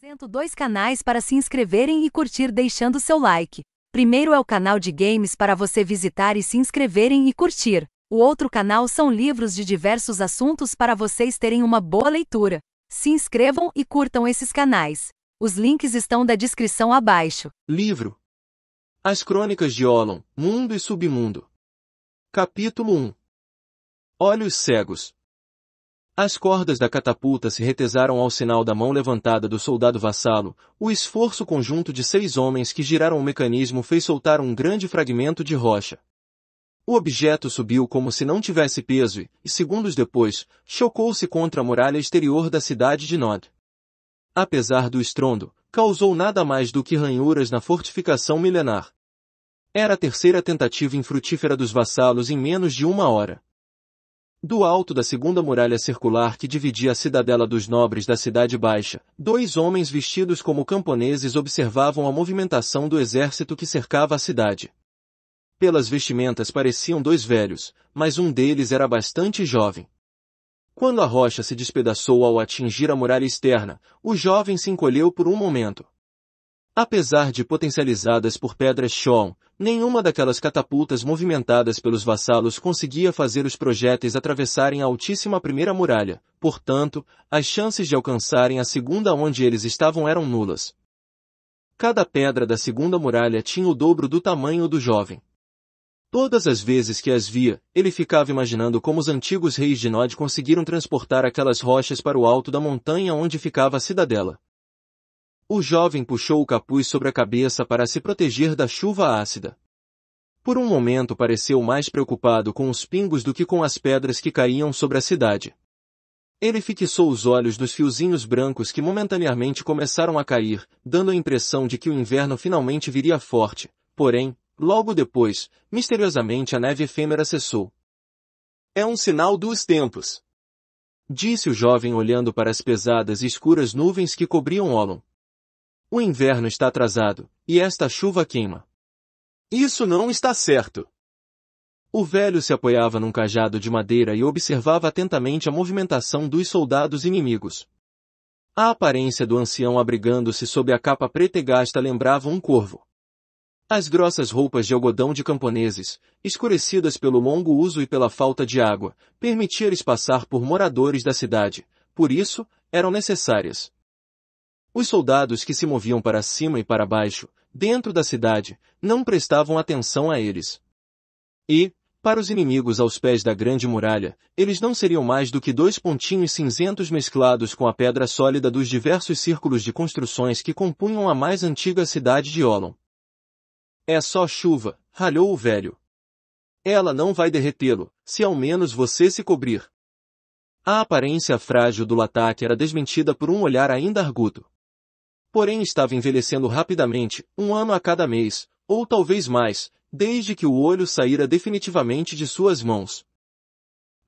apresento dois canais para se inscreverem e curtir deixando seu like. Primeiro é o canal de games para você visitar e se inscreverem e curtir. O outro canal são livros de diversos assuntos para vocês terem uma boa leitura. Se inscrevam e curtam esses canais. Os links estão da descrição abaixo. Livro As Crônicas de Olon, Mundo e Submundo Capítulo 1 Olhos Cegos as cordas da catapulta se retesaram ao sinal da mão levantada do soldado vassalo, o esforço conjunto de seis homens que giraram o mecanismo fez soltar um grande fragmento de rocha. O objeto subiu como se não tivesse peso e, segundos depois, chocou-se contra a muralha exterior da cidade de Nod. Apesar do estrondo, causou nada mais do que ranhuras na fortificação milenar. Era a terceira tentativa infrutífera dos vassalos em menos de uma hora. Do alto da segunda muralha circular que dividia a cidadela dos nobres da Cidade Baixa, dois homens vestidos como camponeses observavam a movimentação do exército que cercava a cidade. Pelas vestimentas pareciam dois velhos, mas um deles era bastante jovem. Quando a rocha se despedaçou ao atingir a muralha externa, o jovem se encolheu por um momento, Apesar de potencializadas por pedras Shawn, nenhuma daquelas catapultas movimentadas pelos vassalos conseguia fazer os projéteis atravessarem a altíssima primeira muralha, portanto, as chances de alcançarem a segunda onde eles estavam eram nulas. Cada pedra da segunda muralha tinha o dobro do tamanho do jovem. Todas as vezes que as via, ele ficava imaginando como os antigos reis de Nod conseguiram transportar aquelas rochas para o alto da montanha onde ficava a cidadela. O jovem puxou o capuz sobre a cabeça para se proteger da chuva ácida. Por um momento pareceu mais preocupado com os pingos do que com as pedras que caíam sobre a cidade. Ele fixou os olhos nos fiozinhos brancos que momentaneamente começaram a cair, dando a impressão de que o inverno finalmente viria forte. Porém, logo depois, misteriosamente a neve efêmera cessou. É um sinal dos tempos. Disse o jovem olhando para as pesadas e escuras nuvens que cobriam Olon. O inverno está atrasado, e esta chuva queima. Isso não está certo. O velho se apoiava num cajado de madeira e observava atentamente a movimentação dos soldados inimigos. A aparência do ancião abrigando-se sob a capa preta e gasta lembrava um corvo. As grossas roupas de algodão de camponeses, escurecidas pelo longo uso e pela falta de água, permitiam-lhes passar por moradores da cidade, por isso, eram necessárias. Os soldados que se moviam para cima e para baixo, dentro da cidade, não prestavam atenção a eles. E, para os inimigos aos pés da grande muralha, eles não seriam mais do que dois pontinhos cinzentos mesclados com a pedra sólida dos diversos círculos de construções que compunham a mais antiga cidade de Olon. É só chuva, ralhou o velho. Ela não vai derretê-lo, se ao menos você se cobrir. A aparência frágil do ataque era desmentida por um olhar ainda arguto porém estava envelhecendo rapidamente, um ano a cada mês, ou talvez mais, desde que o olho saíra definitivamente de suas mãos.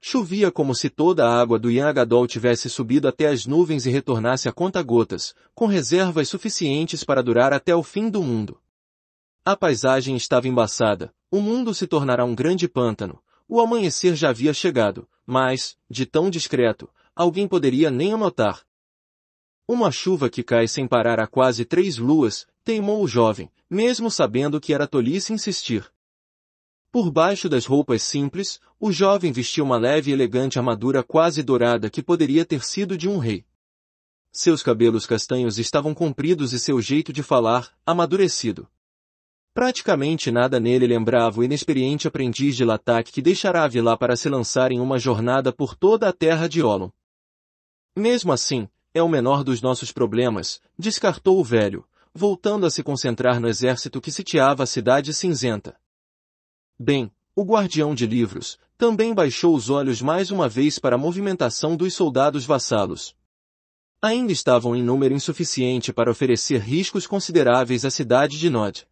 Chovia como se toda a água do Yangadol tivesse subido até as nuvens e retornasse a conta-gotas, com reservas suficientes para durar até o fim do mundo. A paisagem estava embaçada, o mundo se tornará um grande pântano, o amanhecer já havia chegado, mas, de tão discreto, alguém poderia nem anotar, uma chuva que cai sem parar há quase três luas, teimou o jovem, mesmo sabendo que era tolice insistir. Por baixo das roupas simples, o jovem vestia uma leve e elegante armadura quase dourada que poderia ter sido de um rei. Seus cabelos castanhos estavam compridos e seu jeito de falar, amadurecido. Praticamente nada nele lembrava o inexperiente aprendiz de Latak que deixara a vila para se lançar em uma jornada por toda a terra de Olon. Mesmo assim, é o menor dos nossos problemas, descartou o velho, voltando a se concentrar no exército que sitiava a cidade cinzenta. Bem, o guardião de livros também baixou os olhos mais uma vez para a movimentação dos soldados vassalos. Ainda estavam em número insuficiente para oferecer riscos consideráveis à cidade de Nod.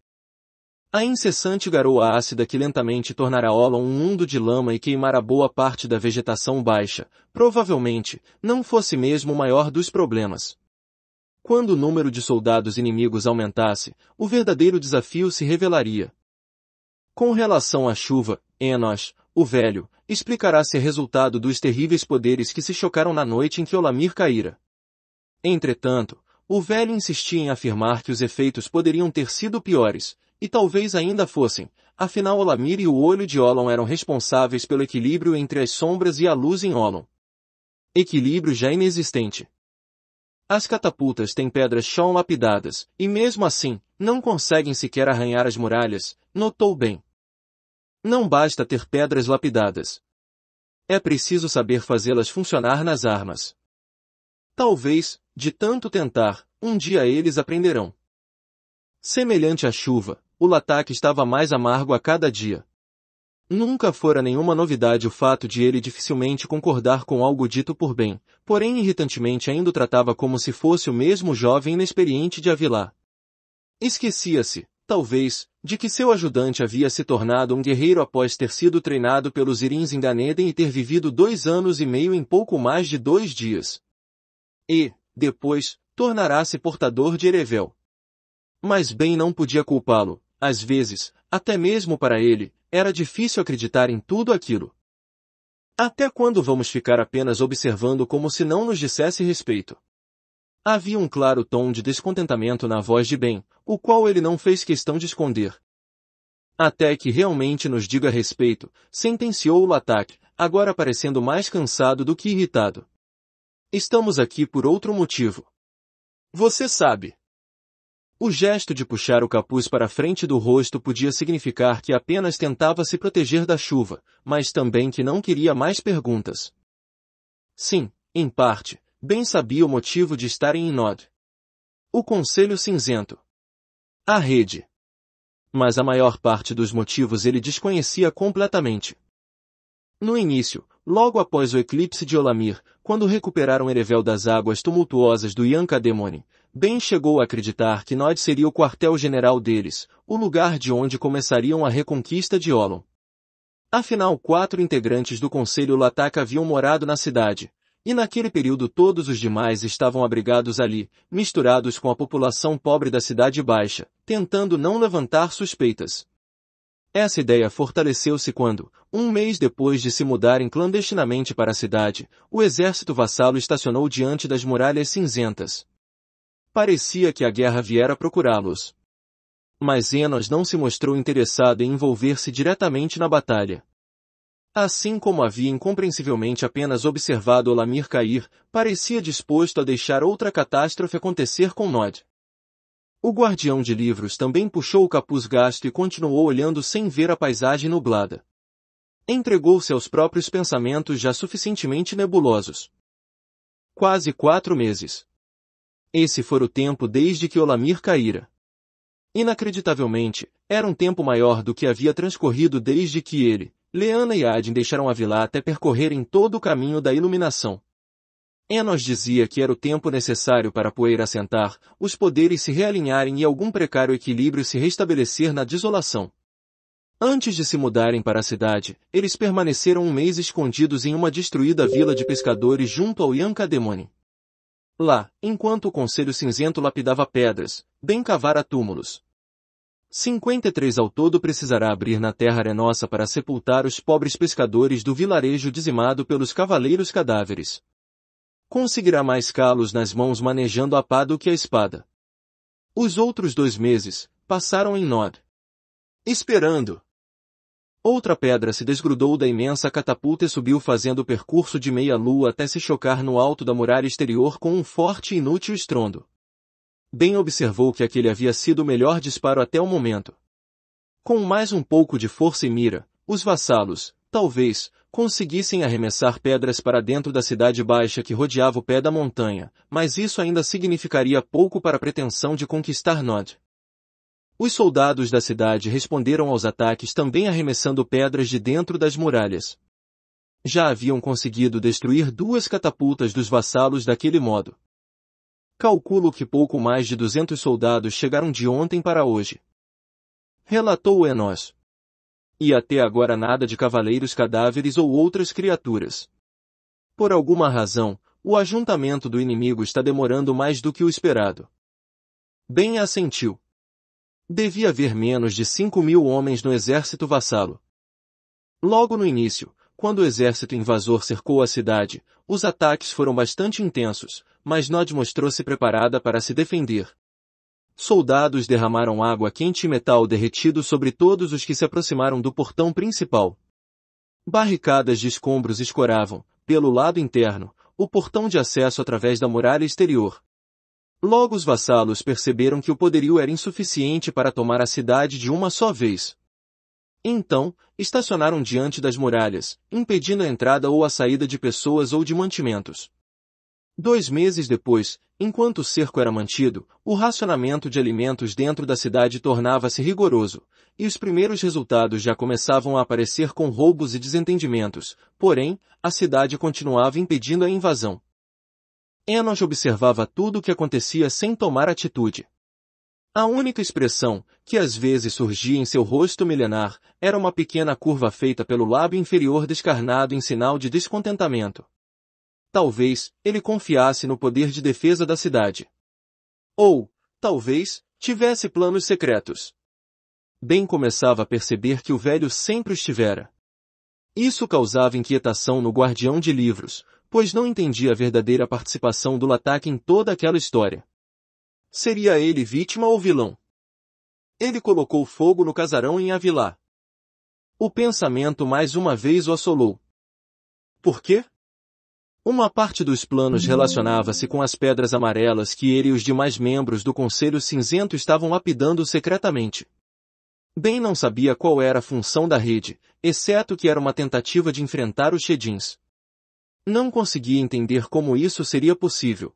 A incessante garoa ácida que lentamente tornará Ola um mundo de lama e queimará boa parte da vegetação baixa, provavelmente, não fosse mesmo o maior dos problemas. Quando o número de soldados inimigos aumentasse, o verdadeiro desafio se revelaria. Com relação à chuva, Enos, o velho, explicará ser resultado dos terríveis poderes que se chocaram na noite em que Olamir caíra. Entretanto, o velho insistia em afirmar que os efeitos poderiam ter sido piores, e talvez ainda fossem, afinal Olamir e o olho de Olon eram responsáveis pelo equilíbrio entre as sombras e a luz em Olon. Equilíbrio já inexistente. As catapultas têm pedras chão lapidadas, e mesmo assim, não conseguem sequer arranhar as muralhas, notou bem. Não basta ter pedras lapidadas. É preciso saber fazê-las funcionar nas armas. Talvez, de tanto tentar, um dia eles aprenderão. Semelhante à chuva, o lataque estava mais amargo a cada dia. Nunca fora nenhuma novidade o fato de ele dificilmente concordar com algo dito por bem, porém irritantemente ainda o tratava como se fosse o mesmo jovem inexperiente de Avilá. Esquecia-se, talvez, de que seu ajudante havia se tornado um guerreiro após ter sido treinado pelos Irins em Ganeden e ter vivido dois anos e meio em pouco mais de dois dias. E, depois, tornará-se portador de Erevel. Mas bem não podia culpá-lo, às vezes, até mesmo para ele, era difícil acreditar em tudo aquilo. Até quando vamos ficar apenas observando como se não nos dissesse respeito? Havia um claro tom de descontentamento na voz de Ben, o qual ele não fez questão de esconder. Até que realmente nos diga respeito, sentenciou o ataque, agora parecendo mais cansado do que irritado. Estamos aqui por outro motivo. Você sabe. O gesto de puxar o capuz para a frente do rosto podia significar que apenas tentava se proteger da chuva, mas também que não queria mais perguntas. Sim, em parte, bem sabia o motivo de estarem em Nod. O Conselho Cinzento. A rede. Mas a maior parte dos motivos ele desconhecia completamente. No início, logo após o eclipse de Olamir, quando recuperaram Erevel das águas tumultuosas do Yankademoni, Ben chegou a acreditar que Nod seria o quartel-general deles, o lugar de onde começariam a reconquista de Olon. Afinal, quatro integrantes do Conselho Lataca haviam morado na cidade, e naquele período todos os demais estavam abrigados ali, misturados com a população pobre da Cidade Baixa, tentando não levantar suspeitas. Essa ideia fortaleceu-se quando, um mês depois de se mudarem clandestinamente para a cidade, o exército vassalo estacionou diante das muralhas cinzentas. Parecia que a guerra viera procurá-los. Mas Enos não se mostrou interessado em envolver-se diretamente na batalha. Assim como havia incompreensivelmente apenas observado Olamir cair, parecia disposto a deixar outra catástrofe acontecer com Nod. O guardião de livros também puxou o capuz gasto e continuou olhando sem ver a paisagem nublada. Entregou-se aos próprios pensamentos já suficientemente nebulosos. Quase quatro meses. Esse for o tempo desde que Olamir caíra. Inacreditavelmente, era um tempo maior do que havia transcorrido desde que ele, Leana e Adin deixaram a vila até percorrerem todo o caminho da iluminação. Enos dizia que era o tempo necessário para a poeira assentar, os poderes se realinharem e algum precário equilíbrio se restabelecer na desolação. Antes de se mudarem para a cidade, eles permaneceram um mês escondidos em uma destruída vila de pescadores junto ao Yankademoni. Lá, enquanto o Conselho Cinzento lapidava pedras, bem cavara túmulos. 53 ao todo precisará abrir na terra arenosa para sepultar os pobres pescadores do vilarejo dizimado pelos cavaleiros cadáveres. Conseguirá mais calos nas mãos manejando a pá do que a espada. Os outros dois meses, passaram em Nod. Esperando. Outra pedra se desgrudou da imensa catapulta e subiu fazendo o percurso de meia-lua até se chocar no alto da muralha exterior com um forte e inútil estrondo. Ben observou que aquele havia sido o melhor disparo até o momento. Com mais um pouco de força e mira, os vassalos, talvez, conseguissem arremessar pedras para dentro da cidade baixa que rodeava o pé da montanha, mas isso ainda significaria pouco para a pretensão de conquistar Nod. Os soldados da cidade responderam aos ataques também arremessando pedras de dentro das muralhas. Já haviam conseguido destruir duas catapultas dos vassalos daquele modo. Calculo que pouco mais de 200 soldados chegaram de ontem para hoje. Relatou Enos. E até agora nada de cavaleiros cadáveres ou outras criaturas. Por alguma razão, o ajuntamento do inimigo está demorando mais do que o esperado. Bem assentiu devia haver menos de cinco mil homens no exército vassalo. Logo no início, quando o exército invasor cercou a cidade, os ataques foram bastante intensos, mas Nod mostrou-se preparada para se defender. Soldados derramaram água quente e metal derretido sobre todos os que se aproximaram do portão principal. Barricadas de escombros escoravam, pelo lado interno, o portão de acesso através da muralha exterior. Logo os vassalos perceberam que o poderio era insuficiente para tomar a cidade de uma só vez. Então, estacionaram diante das muralhas, impedindo a entrada ou a saída de pessoas ou de mantimentos. Dois meses depois, enquanto o cerco era mantido, o racionamento de alimentos dentro da cidade tornava-se rigoroso, e os primeiros resultados já começavam a aparecer com roubos e desentendimentos, porém, a cidade continuava impedindo a invasão. Enoch observava tudo o que acontecia sem tomar atitude. A única expressão que às vezes surgia em seu rosto milenar era uma pequena curva feita pelo lábio inferior descarnado em sinal de descontentamento. Talvez ele confiasse no poder de defesa da cidade. Ou, talvez, tivesse planos secretos. Ben começava a perceber que o velho sempre estivera. Isso causava inquietação no guardião de livros, pois não entendia a verdadeira participação do Lataque em toda aquela história. Seria ele vítima ou vilão? Ele colocou fogo no casarão em Avilá. O pensamento mais uma vez o assolou. Por quê? Uma parte dos planos relacionava-se com as pedras amarelas que ele e os demais membros do Conselho Cinzento estavam lapidando secretamente. Bem não sabia qual era a função da rede, exceto que era uma tentativa de enfrentar os Shedins. Não conseguia entender como isso seria possível.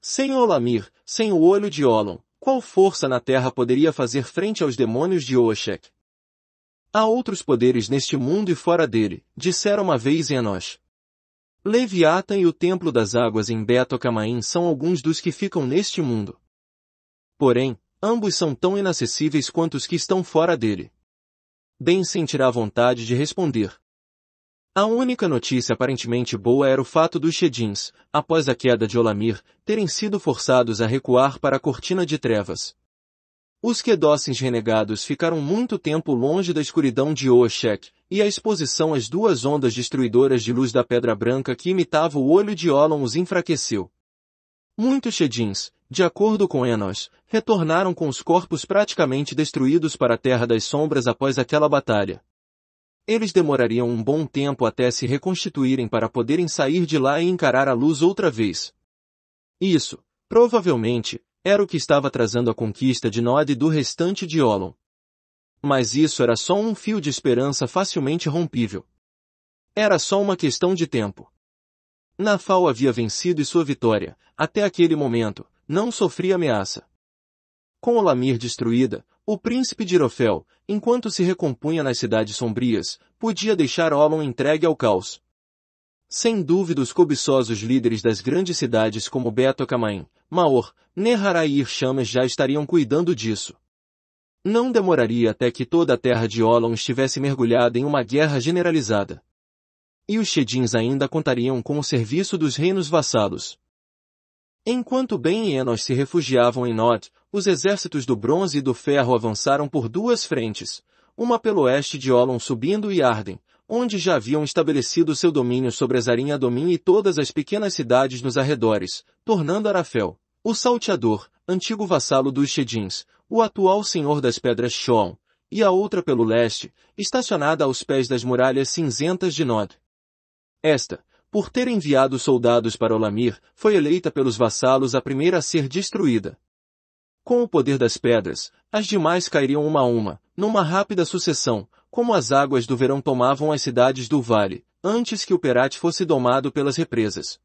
Sem Olamir, sem o olho de Olon, qual força na Terra poderia fazer frente aos demônios de Oshek? Há outros poderes neste mundo e fora dele, disseram uma vez Enosh. Leviata e o Templo das Águas em Betokamain são alguns dos que ficam neste mundo. Porém, ambos são tão inacessíveis quanto os que estão fora dele. Ben sentirá vontade de responder. A única notícia aparentemente boa era o fato dos Shedins, após a queda de Olamir, terem sido forçados a recuar para a cortina de trevas. Os Kedossins renegados ficaram muito tempo longe da escuridão de Oshek, e a exposição às duas ondas destruidoras de luz da Pedra Branca que imitava o olho de Olon os enfraqueceu. Muitos Shedins, de acordo com Enos, retornaram com os corpos praticamente destruídos para a Terra das Sombras após aquela batalha eles demorariam um bom tempo até se reconstituírem para poderem sair de lá e encarar a luz outra vez. Isso, provavelmente, era o que estava atrasando a conquista de Nod e do restante de Olon. Mas isso era só um fio de esperança facilmente rompível. Era só uma questão de tempo. Nafal havia vencido e sua vitória, até aquele momento, não sofria ameaça. Com Lamir destruída, o príncipe de Irofel, enquanto se recompunha nas cidades sombrias, podia deixar Olon entregue ao caos. Sem dúvida os cobiçosos líderes das grandes cidades como Beto Maor, Nehará e Irchames já estariam cuidando disso. Não demoraria até que toda a terra de Olon estivesse mergulhada em uma guerra generalizada. E os Shedins ainda contariam com o serviço dos reinos vassalos. Enquanto Ben e Enos se refugiavam em Nod, os exércitos do bronze e do ferro avançaram por duas frentes, uma pelo oeste de Olon subindo e Arden, onde já haviam estabelecido seu domínio sobre Azarim Adomim e todas as pequenas cidades nos arredores, tornando Arafel, o salteador, antigo vassalo dos Shedins, o atual senhor das pedras Shon, e a outra pelo leste, estacionada aos pés das muralhas cinzentas de Nod. Esta, por ter enviado soldados para Olamir, foi eleita pelos vassalos a primeira a ser destruída, com o poder das pedras, as demais cairiam uma a uma, numa rápida sucessão, como as águas do verão tomavam as cidades do vale, antes que o perate fosse domado pelas represas.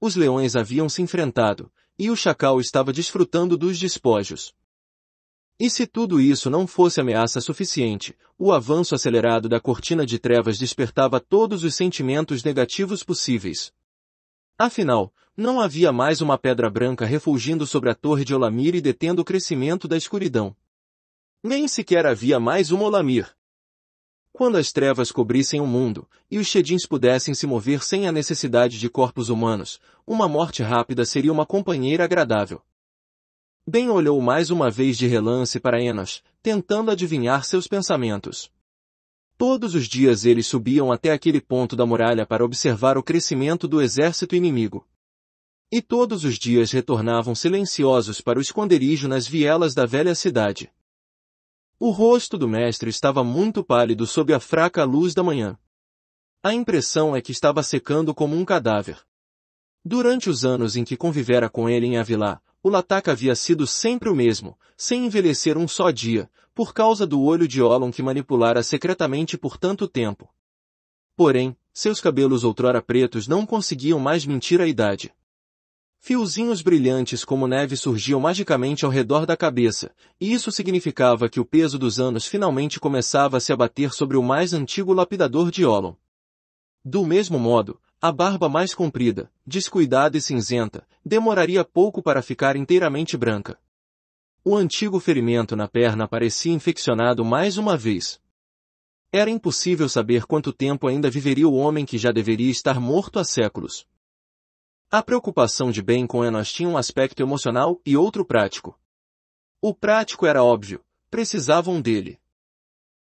Os leões haviam se enfrentado, e o chacal estava desfrutando dos despojos. E se tudo isso não fosse ameaça suficiente, o avanço acelerado da cortina de trevas despertava todos os sentimentos negativos possíveis. Afinal, não havia mais uma pedra branca refulgindo sobre a torre de Olamir e detendo o crescimento da escuridão. Nem sequer havia mais um Olamir. Quando as trevas cobrissem o mundo, e os Shedins pudessem se mover sem a necessidade de corpos humanos, uma morte rápida seria uma companheira agradável. Ben olhou mais uma vez de relance para Enos, tentando adivinhar seus pensamentos. Todos os dias eles subiam até aquele ponto da muralha para observar o crescimento do exército inimigo. E todos os dias retornavam silenciosos para o esconderijo nas vielas da velha cidade. O rosto do mestre estava muito pálido sob a fraca luz da manhã. A impressão é que estava secando como um cadáver. Durante os anos em que convivera com ele em Avilá, o Lataka havia sido sempre o mesmo, sem envelhecer um só dia, por causa do olho de Olon que manipulara secretamente por tanto tempo. Porém, seus cabelos outrora pretos não conseguiam mais mentir a idade. Fiozinhos brilhantes como neve surgiam magicamente ao redor da cabeça, e isso significava que o peso dos anos finalmente começava a se abater sobre o mais antigo lapidador de Olon. Do mesmo modo, a barba mais comprida, descuidada e cinzenta, demoraria pouco para ficar inteiramente branca. O antigo ferimento na perna parecia infeccionado mais uma vez. Era impossível saber quanto tempo ainda viveria o homem que já deveria estar morto há séculos. A preocupação de Ben com Enos tinha um aspecto emocional e outro prático. O prático era óbvio, precisavam dele.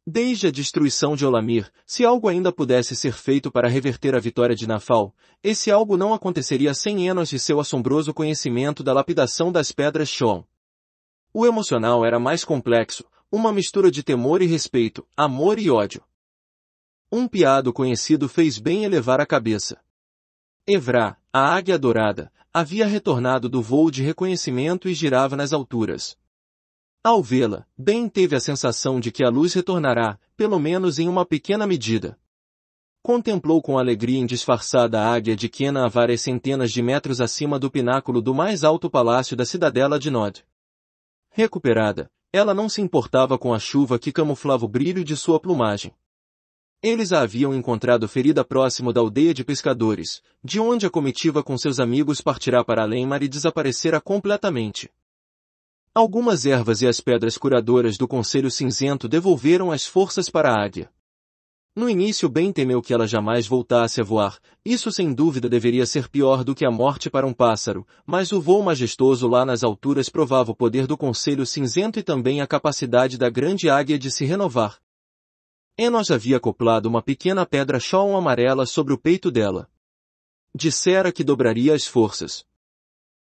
Desde a destruição de Olamir, se algo ainda pudesse ser feito para reverter a vitória de Nafal, esse algo não aconteceria sem Enos e seu assombroso conhecimento da lapidação das pedras Shon. O emocional era mais complexo, uma mistura de temor e respeito, amor e ódio. Um piado conhecido fez bem elevar a cabeça. Evra, a águia dourada, havia retornado do voo de reconhecimento e girava nas alturas. Ao vê-la, Ben teve a sensação de que a luz retornará, pelo menos em uma pequena medida. Contemplou com alegria indisfarçada a águia de Kena a várias centenas de metros acima do pináculo do mais alto palácio da cidadela de Nod. Recuperada, ela não se importava com a chuva que camuflava o brilho de sua plumagem. Eles a haviam encontrado ferida próximo da aldeia de pescadores, de onde a comitiva com seus amigos partirá para mar e desaparecerá completamente. Algumas ervas e as pedras curadoras do Conselho Cinzento devolveram as forças para a águia. No início bem temeu que ela jamais voltasse a voar, isso sem dúvida deveria ser pior do que a morte para um pássaro, mas o voo majestoso lá nas alturas provava o poder do Conselho Cinzento e também a capacidade da grande águia de se renovar, Enos havia acoplado uma pequena pedra chão amarela sobre o peito dela. Dissera que dobraria as forças.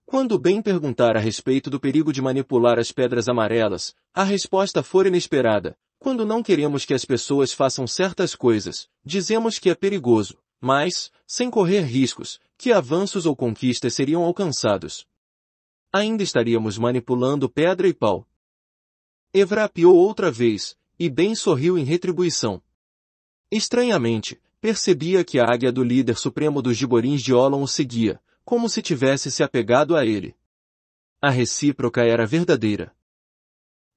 Quando bem perguntar a respeito do perigo de manipular as pedras amarelas, a resposta for inesperada. Quando não queremos que as pessoas façam certas coisas, dizemos que é perigoso, mas, sem correr riscos, que avanços ou conquistas seriam alcançados. Ainda estaríamos manipulando pedra e pau. Evrapiou outra vez, e bem sorriu em retribuição. Estranhamente, percebia que a águia do líder supremo dos giborins de Olon o seguia, como se tivesse se apegado a ele. A recíproca era verdadeira.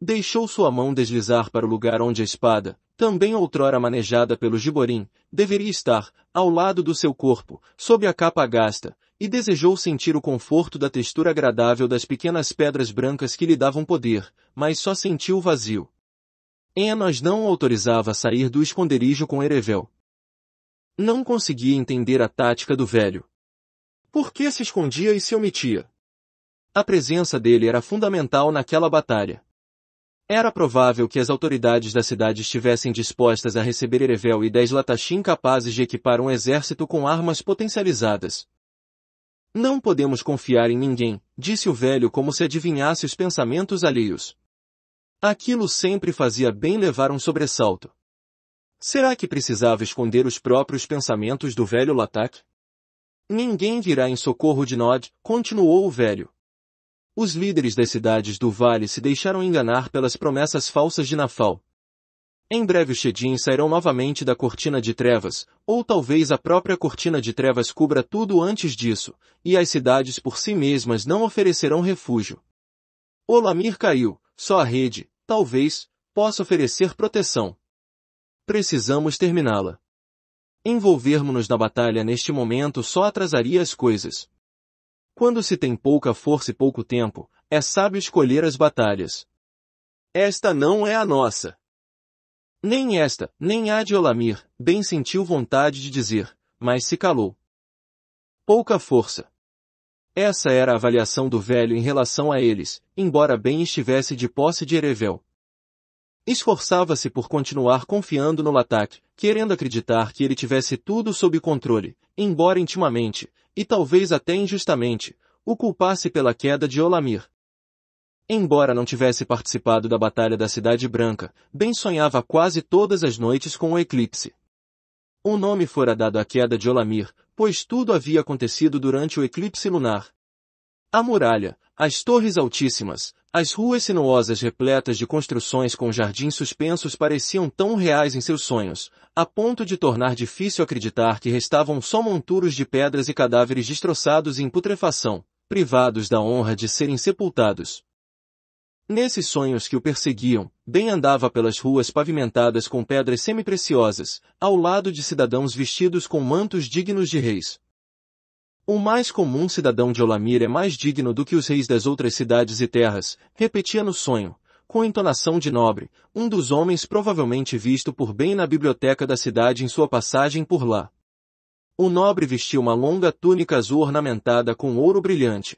Deixou sua mão deslizar para o lugar onde a espada, também outrora manejada pelo giborim, deveria estar, ao lado do seu corpo, sob a capa gasta, e desejou sentir o conforto da textura agradável das pequenas pedras brancas que lhe davam poder, mas só sentiu o vazio. Enas não autorizava sair do esconderijo com Erevel. Não conseguia entender a tática do velho. Por que se escondia e se omitia? A presença dele era fundamental naquela batalha. Era provável que as autoridades da cidade estivessem dispostas a receber Erevel e dez Latachim capazes de equipar um exército com armas potencializadas. Não podemos confiar em ninguém, disse o velho como se adivinhasse os pensamentos alheios. Aquilo sempre fazia bem levar um sobressalto. Será que precisava esconder os próprios pensamentos do velho Latak? Ninguém virá em socorro de Nod, continuou o velho. Os líderes das cidades do vale se deixaram enganar pelas promessas falsas de Nafal. Em breve os Shedin sairão novamente da cortina de trevas, ou talvez a própria cortina de trevas cubra tudo antes disso, e as cidades por si mesmas não oferecerão refúgio. Olamir caiu, só a rede, talvez, possa oferecer proteção. Precisamos terminá-la. Envolvermos-nos na batalha neste momento só atrasaria as coisas. Quando se tem pouca força e pouco tempo, é sábio escolher as batalhas. Esta não é a nossa. Nem esta, nem a de Olamir, bem sentiu vontade de dizer, mas se calou. Pouca força. Essa era a avaliação do velho em relação a eles, embora bem estivesse de posse de Erevel. Esforçava-se por continuar confiando no Latak, querendo acreditar que ele tivesse tudo sob controle, embora intimamente, e talvez até injustamente, o culpasse pela queda de Olamir. Embora não tivesse participado da Batalha da Cidade Branca, Ben sonhava quase todas as noites com o eclipse. Um nome fora dado à queda de Olamir, pois tudo havia acontecido durante o eclipse lunar. A muralha, as torres altíssimas, as ruas sinuosas repletas de construções com jardins suspensos pareciam tão reais em seus sonhos, a ponto de tornar difícil acreditar que restavam só monturos de pedras e cadáveres destroçados em putrefação, privados da honra de serem sepultados, Nesses sonhos que o perseguiam, bem andava pelas ruas pavimentadas com pedras semipreciosas, ao lado de cidadãos vestidos com mantos dignos de reis. O mais comum cidadão de Olamir é mais digno do que os reis das outras cidades e terras, repetia no sonho, com entonação de nobre, um dos homens provavelmente visto por bem na biblioteca da cidade em sua passagem por lá. O nobre vestia uma longa túnica azul ornamentada com ouro brilhante.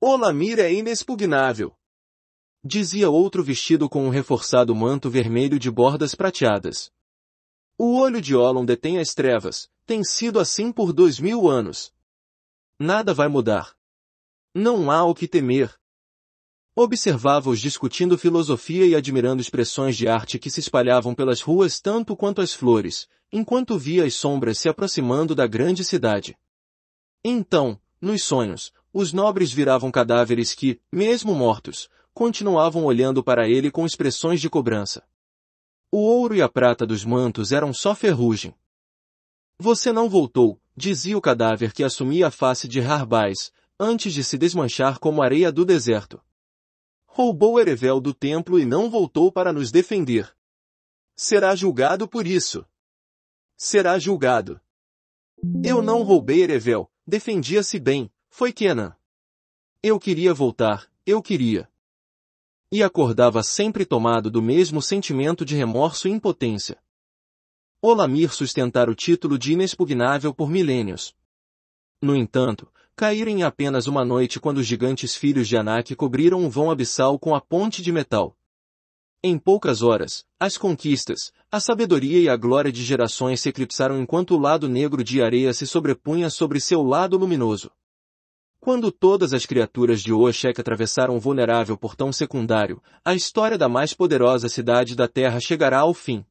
Olamir é inexpugnável, Dizia outro vestido com um reforçado manto vermelho de bordas prateadas. O olho de Olon detém as trevas, tem sido assim por dois mil anos. Nada vai mudar. Não há o que temer. Observava-os discutindo filosofia e admirando expressões de arte que se espalhavam pelas ruas tanto quanto as flores, enquanto via as sombras se aproximando da grande cidade. Então, nos sonhos, os nobres viravam cadáveres que, mesmo mortos, continuavam olhando para ele com expressões de cobrança. O ouro e a prata dos mantos eram só ferrugem. Você não voltou, dizia o cadáver que assumia a face de Harbais, antes de se desmanchar como areia do deserto. Roubou Erevel do templo e não voltou para nos defender. Será julgado por isso. Será julgado. Eu não roubei Erevel, defendia-se bem, foi Kenan. Eu queria voltar, eu queria e acordava sempre tomado do mesmo sentimento de remorso e impotência. Olamir sustentara o título de inexpugnável por milênios. No entanto, caíram em apenas uma noite quando os gigantes filhos de Anak cobriram um vão abissal com a ponte de metal. Em poucas horas, as conquistas, a sabedoria e a glória de gerações se eclipsaram enquanto o lado negro de areia se sobrepunha sobre seu lado luminoso. Quando todas as criaturas de Oshek atravessaram o vulnerável portão secundário, a história da mais poderosa cidade da Terra chegará ao fim.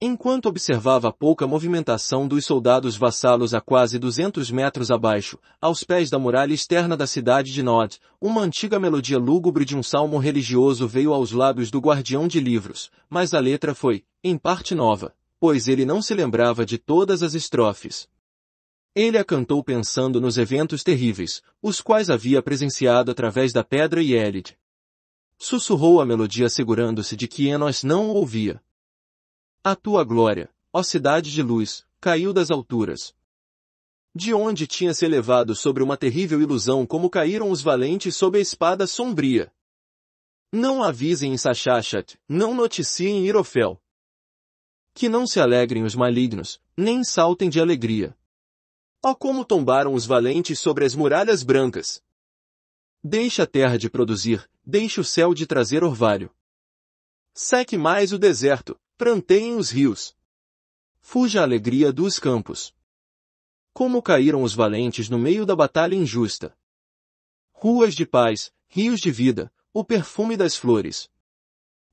Enquanto observava a pouca movimentação dos soldados vassalos a quase 200 metros abaixo, aos pés da muralha externa da cidade de Nod, uma antiga melodia lúgubre de um salmo religioso veio aos lábios do guardião de livros, mas a letra foi, em parte nova, pois ele não se lembrava de todas as estrofes, ele a cantou pensando nos eventos terríveis, os quais havia presenciado através da pedra e Elid. Sussurrou a melodia segurando-se de que Enos não ouvia. A tua glória, ó cidade de luz, caiu das alturas. De onde tinha se elevado sobre uma terrível ilusão como caíram os valentes sob a espada sombria. Não avisem em Sachachat, não noticiem Irofel. Que não se alegrem os malignos, nem saltem de alegria. Ó oh, como tombaram os valentes sobre as muralhas brancas! Deixa a terra de produzir, deixa o céu de trazer orvalho. Seque mais o deserto, planteiem os rios. Fuja a alegria dos campos. Como caíram os valentes no meio da batalha injusta. Ruas de paz, rios de vida, o perfume das flores.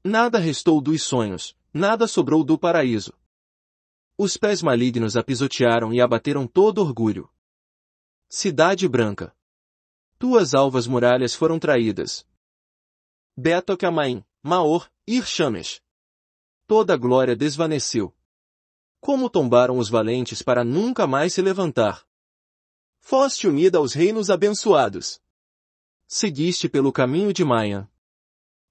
Nada restou dos sonhos, nada sobrou do paraíso. Os pés malignos a pisotearam e abateram todo orgulho. Cidade Branca. Tuas alvas muralhas foram traídas. Betoque Maor, Irshamesh. Toda a glória desvaneceu. Como tombaram os valentes para nunca mais se levantar. Foste unida aos reinos abençoados. Seguiste pelo caminho de Maia.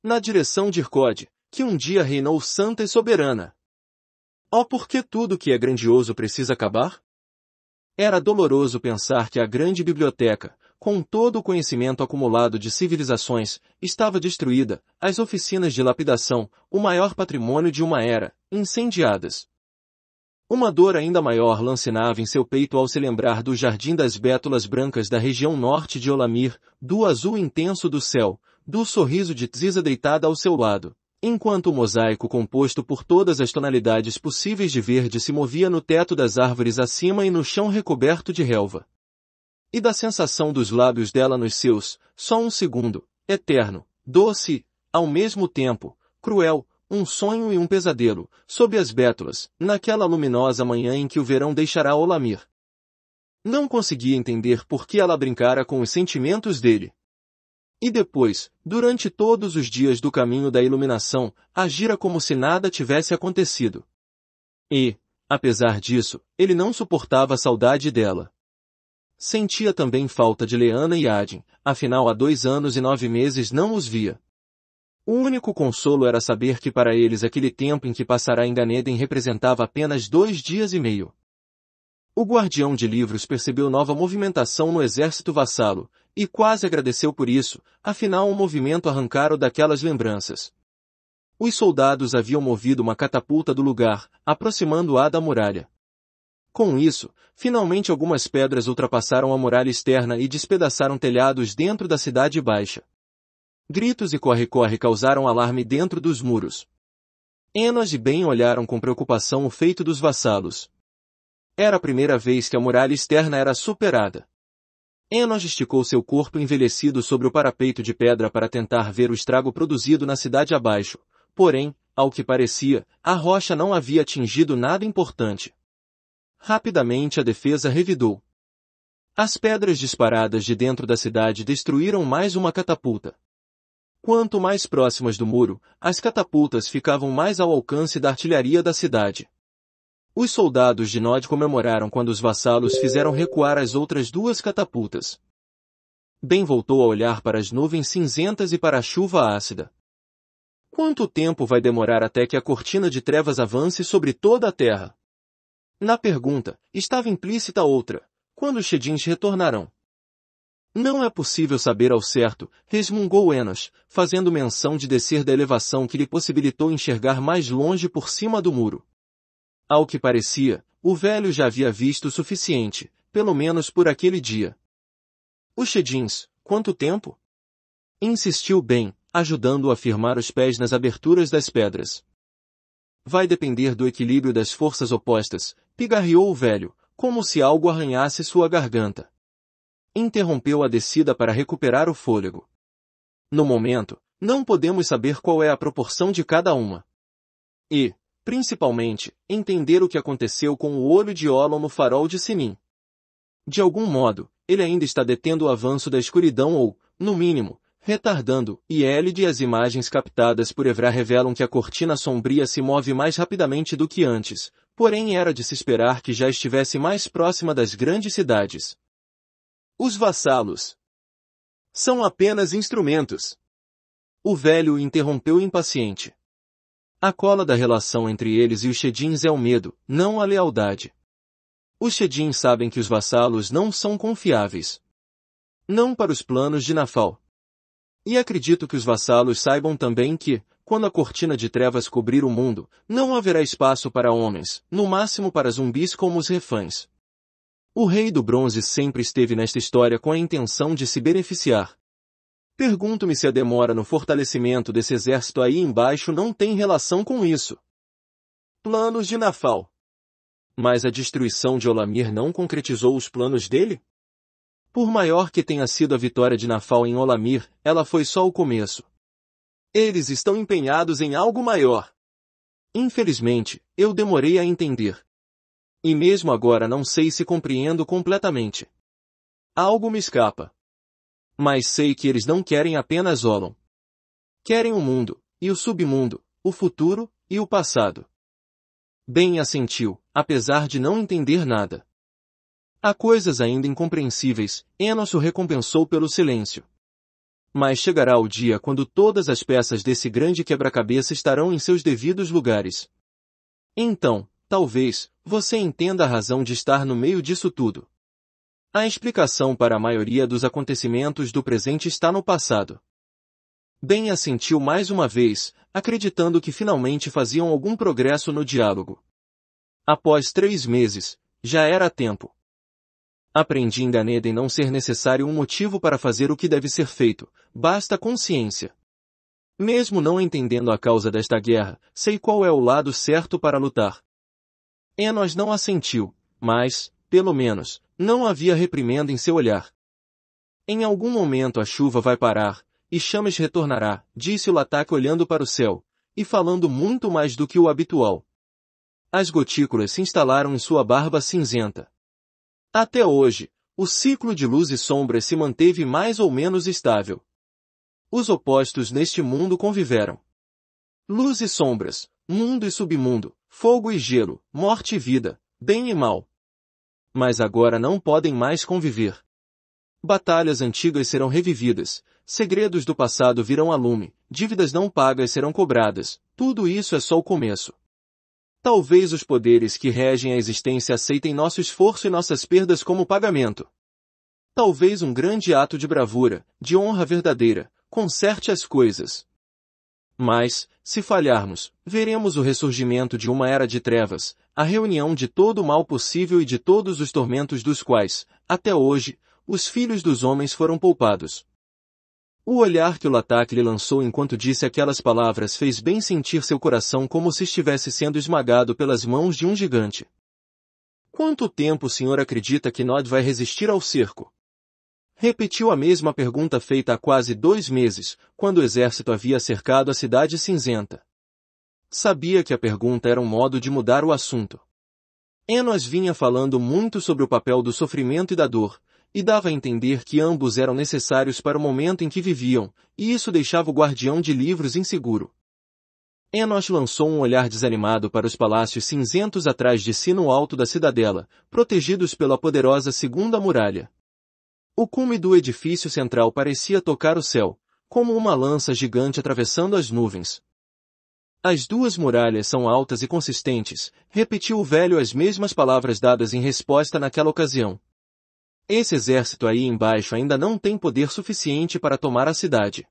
Na direção de Irkod, que um dia reinou santa e soberana. Oh, por que tudo que é grandioso precisa acabar? Era doloroso pensar que a grande biblioteca, com todo o conhecimento acumulado de civilizações, estava destruída, as oficinas de lapidação, o maior patrimônio de uma era, incendiadas. Uma dor ainda maior lancinava em seu peito ao se lembrar do jardim das bétulas brancas da região norte de Olamir, do azul intenso do céu, do sorriso de Tzisa deitada ao seu lado enquanto o mosaico composto por todas as tonalidades possíveis de verde se movia no teto das árvores acima e no chão recoberto de relva. E da sensação dos lábios dela nos seus, só um segundo, eterno, doce, ao mesmo tempo, cruel, um sonho e um pesadelo, sob as bétulas, naquela luminosa manhã em que o verão deixará Olamir. Não conseguia entender por que ela brincara com os sentimentos dele. E depois, durante todos os dias do caminho da iluminação, agira como se nada tivesse acontecido. E, apesar disso, ele não suportava a saudade dela. Sentia também falta de Leana e Adin, afinal há dois anos e nove meses não os via. O único consolo era saber que para eles aquele tempo em que passará em Ganeden representava apenas dois dias e meio. O guardião de livros percebeu nova movimentação no exército vassalo, e quase agradeceu por isso, afinal o um movimento arrancara-o daquelas lembranças. Os soldados haviam movido uma catapulta do lugar, aproximando-a da muralha. Com isso, finalmente algumas pedras ultrapassaram a muralha externa e despedaçaram telhados dentro da cidade baixa. Gritos e corre-corre causaram alarme dentro dos muros. Enos e Ben olharam com preocupação o feito dos vassalos. Era a primeira vez que a muralha externa era superada. Enos esticou seu corpo envelhecido sobre o parapeito de pedra para tentar ver o estrago produzido na cidade abaixo. Porém, ao que parecia, a rocha não havia atingido nada importante. Rapidamente a defesa revidou. As pedras disparadas de dentro da cidade destruíram mais uma catapulta. Quanto mais próximas do muro, as catapultas ficavam mais ao alcance da artilharia da cidade. Os soldados de Nod comemoraram quando os vassalos fizeram recuar as outras duas catapultas. Ben voltou a olhar para as nuvens cinzentas e para a chuva ácida. Quanto tempo vai demorar até que a cortina de trevas avance sobre toda a terra? Na pergunta, estava implícita outra. Quando os Shedins retornarão? Não é possível saber ao certo, resmungou Enos, fazendo menção de descer da elevação que lhe possibilitou enxergar mais longe por cima do muro. Ao que parecia, o velho já havia visto o suficiente, pelo menos por aquele dia. O chedins, quanto tempo? Insistiu bem, ajudando-o a firmar os pés nas aberturas das pedras. Vai depender do equilíbrio das forças opostas, pigarreou o velho, como se algo arranhasse sua garganta. Interrompeu a descida para recuperar o fôlego. No momento, não podemos saber qual é a proporção de cada uma. E, principalmente, entender o que aconteceu com o olho de Olon no farol de Sinim. De algum modo, ele ainda está detendo o avanço da escuridão ou, no mínimo, retardando, e Elid e as imagens captadas por Evra revelam que a cortina sombria se move mais rapidamente do que antes, porém era de se esperar que já estivesse mais próxima das grandes cidades. Os vassalos são apenas instrumentos. O velho interrompeu impaciente. A cola da relação entre eles e os Shedins é o medo, não a lealdade. Os Shedins sabem que os vassalos não são confiáveis. Não para os planos de Nafal. E acredito que os vassalos saibam também que, quando a cortina de trevas cobrir o mundo, não haverá espaço para homens, no máximo para zumbis como os refãs. O rei do bronze sempre esteve nesta história com a intenção de se beneficiar, Pergunto-me se a demora no fortalecimento desse exército aí embaixo não tem relação com isso. Planos de Nafal. Mas a destruição de Olamir não concretizou os planos dele? Por maior que tenha sido a vitória de Nafal em Olamir, ela foi só o começo. Eles estão empenhados em algo maior. Infelizmente, eu demorei a entender. E mesmo agora não sei se compreendo completamente. Algo me escapa. Mas sei que eles não querem apenas Olon. Querem o mundo, e o submundo, o futuro, e o passado. Ben assentiu, apesar de não entender nada. Há coisas ainda incompreensíveis, Enos o recompensou pelo silêncio. Mas chegará o dia quando todas as peças desse grande quebra-cabeça estarão em seus devidos lugares. Então, talvez, você entenda a razão de estar no meio disso tudo. A explicação para a maioria dos acontecimentos do presente está no passado. Ben assentiu mais uma vez, acreditando que finalmente faziam algum progresso no diálogo. Após três meses, já era tempo. Aprendi em Ganeden não ser necessário um motivo para fazer o que deve ser feito, basta consciência. Mesmo não entendendo a causa desta guerra, sei qual é o lado certo para lutar. Enos é, não assentiu, mas, pelo menos, não havia reprimenda em seu olhar. Em algum momento a chuva vai parar, e Chames retornará, disse o Lataque olhando para o céu, e falando muito mais do que o habitual. As gotículas se instalaram em sua barba cinzenta. Até hoje, o ciclo de luz e sombra se manteve mais ou menos estável. Os opostos neste mundo conviveram. Luz e sombras, mundo e submundo, fogo e gelo, morte e vida, bem e mal, mas agora não podem mais conviver. Batalhas antigas serão revividas, segredos do passado virão a lume, dívidas não pagas serão cobradas, tudo isso é só o começo. Talvez os poderes que regem a existência aceitem nosso esforço e nossas perdas como pagamento. Talvez um grande ato de bravura, de honra verdadeira, conserte as coisas. Mas, se falharmos, veremos o ressurgimento de uma era de trevas, a reunião de todo o mal possível e de todos os tormentos dos quais, até hoje, os filhos dos homens foram poupados. O olhar que o Latak lhe lançou enquanto disse aquelas palavras fez bem sentir seu coração como se estivesse sendo esmagado pelas mãos de um gigante. Quanto tempo o senhor acredita que Nod vai resistir ao cerco? Repetiu a mesma pergunta feita há quase dois meses, quando o exército havia cercado a cidade cinzenta. Sabia que a pergunta era um modo de mudar o assunto. Enos vinha falando muito sobre o papel do sofrimento e da dor, e dava a entender que ambos eram necessários para o momento em que viviam, e isso deixava o guardião de livros inseguro. Enos lançou um olhar desanimado para os palácios cinzentos atrás de si no alto da cidadela, protegidos pela poderosa segunda muralha. O cume do edifício central parecia tocar o céu, como uma lança gigante atravessando as nuvens, as duas muralhas são altas e consistentes, repetiu o velho as mesmas palavras dadas em resposta naquela ocasião. Esse exército aí embaixo ainda não tem poder suficiente para tomar a cidade.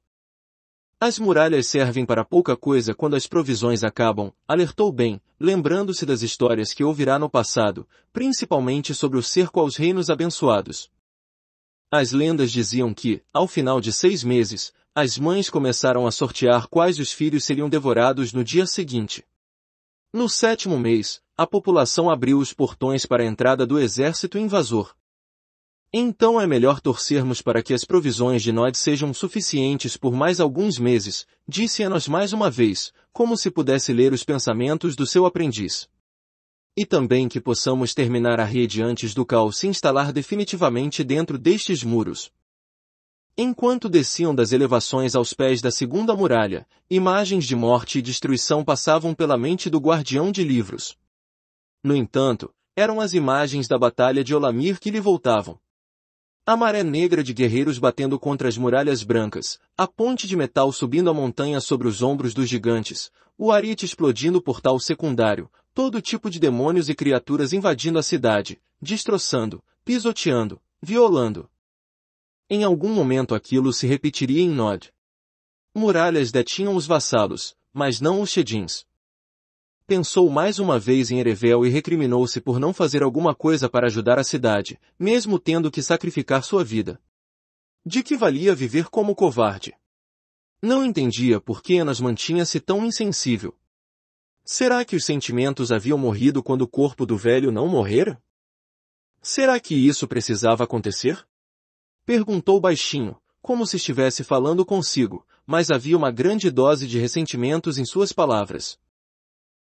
As muralhas servem para pouca coisa quando as provisões acabam, alertou bem, lembrando-se das histórias que ouvirá no passado, principalmente sobre o cerco aos reinos abençoados. As lendas diziam que, ao final de seis meses, as mães começaram a sortear quais os filhos seriam devorados no dia seguinte. No sétimo mês, a população abriu os portões para a entrada do exército invasor. Então é melhor torcermos para que as provisões de Nod sejam suficientes por mais alguns meses, disse Enos mais uma vez, como se pudesse ler os pensamentos do seu aprendiz. E também que possamos terminar a rede antes do caos se instalar definitivamente dentro destes muros. Enquanto desciam das elevações aos pés da segunda muralha, imagens de morte e destruição passavam pela mente do guardião de livros. No entanto, eram as imagens da batalha de Olamir que lhe voltavam. A maré negra de guerreiros batendo contra as muralhas brancas, a ponte de metal subindo a montanha sobre os ombros dos gigantes, o arite explodindo o portal secundário, todo tipo de demônios e criaturas invadindo a cidade, destroçando, pisoteando, violando, em algum momento aquilo se repetiria em Nod. Muralhas detinham os vassalos, mas não os Shedins. Pensou mais uma vez em Erevel e recriminou-se por não fazer alguma coisa para ajudar a cidade, mesmo tendo que sacrificar sua vida. De que valia viver como covarde? Não entendia por que Enas mantinha-se tão insensível. Será que os sentimentos haviam morrido quando o corpo do velho não morrera? Será que isso precisava acontecer? Perguntou baixinho, como se estivesse falando consigo, mas havia uma grande dose de ressentimentos em suas palavras.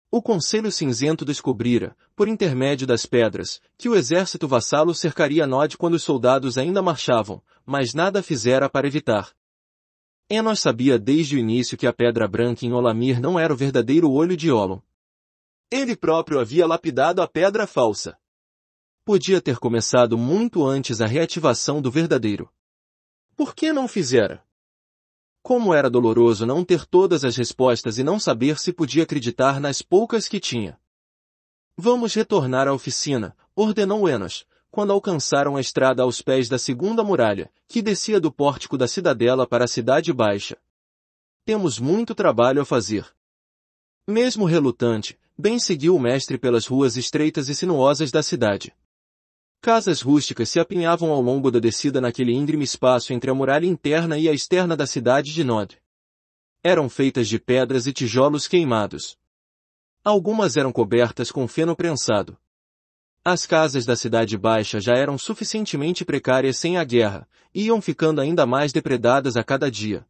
O Conselho Cinzento descobrira, por intermédio das pedras, que o exército vassalo cercaria Nod quando os soldados ainda marchavam, mas nada fizera para evitar. Enos sabia desde o início que a Pedra Branca em Olamir não era o verdadeiro olho de Olon. Ele próprio havia lapidado a Pedra Falsa podia ter começado muito antes a reativação do verdadeiro. Por que não fizera? Como era doloroso não ter todas as respostas e não saber se podia acreditar nas poucas que tinha. Vamos retornar à oficina, ordenou Enos, quando alcançaram a estrada aos pés da segunda muralha, que descia do pórtico da cidadela para a cidade baixa. Temos muito trabalho a fazer. Mesmo relutante, Ben seguiu o mestre pelas ruas estreitas e sinuosas da cidade. Casas rústicas se apinhavam ao longo da descida naquele íngreme espaço entre a muralha interna e a externa da cidade de Nod. Eram feitas de pedras e tijolos queimados. Algumas eram cobertas com feno prensado. As casas da Cidade Baixa já eram suficientemente precárias sem a guerra, e iam ficando ainda mais depredadas a cada dia.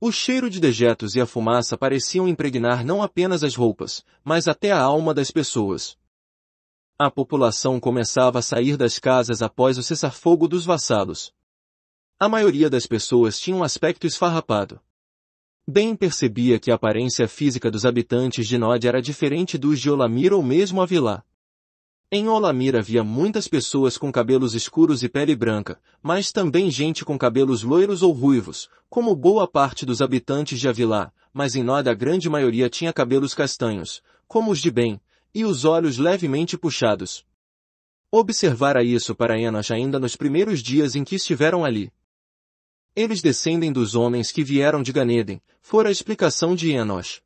O cheiro de dejetos e a fumaça pareciam impregnar não apenas as roupas, mas até a alma das pessoas a população começava a sair das casas após o cessar-fogo dos vassalos. A maioria das pessoas tinha um aspecto esfarrapado. Ben percebia que a aparência física dos habitantes de Nod era diferente dos de Olamir ou mesmo Avilá. Em Olamir havia muitas pessoas com cabelos escuros e pele branca, mas também gente com cabelos loiros ou ruivos, como boa parte dos habitantes de Avilá, mas em Nod a grande maioria tinha cabelos castanhos, como os de Ben, e os olhos levemente puxados. Observara isso para Enos ainda nos primeiros dias em que estiveram ali. Eles descendem dos homens que vieram de Ganeden, fora a explicação de Enos.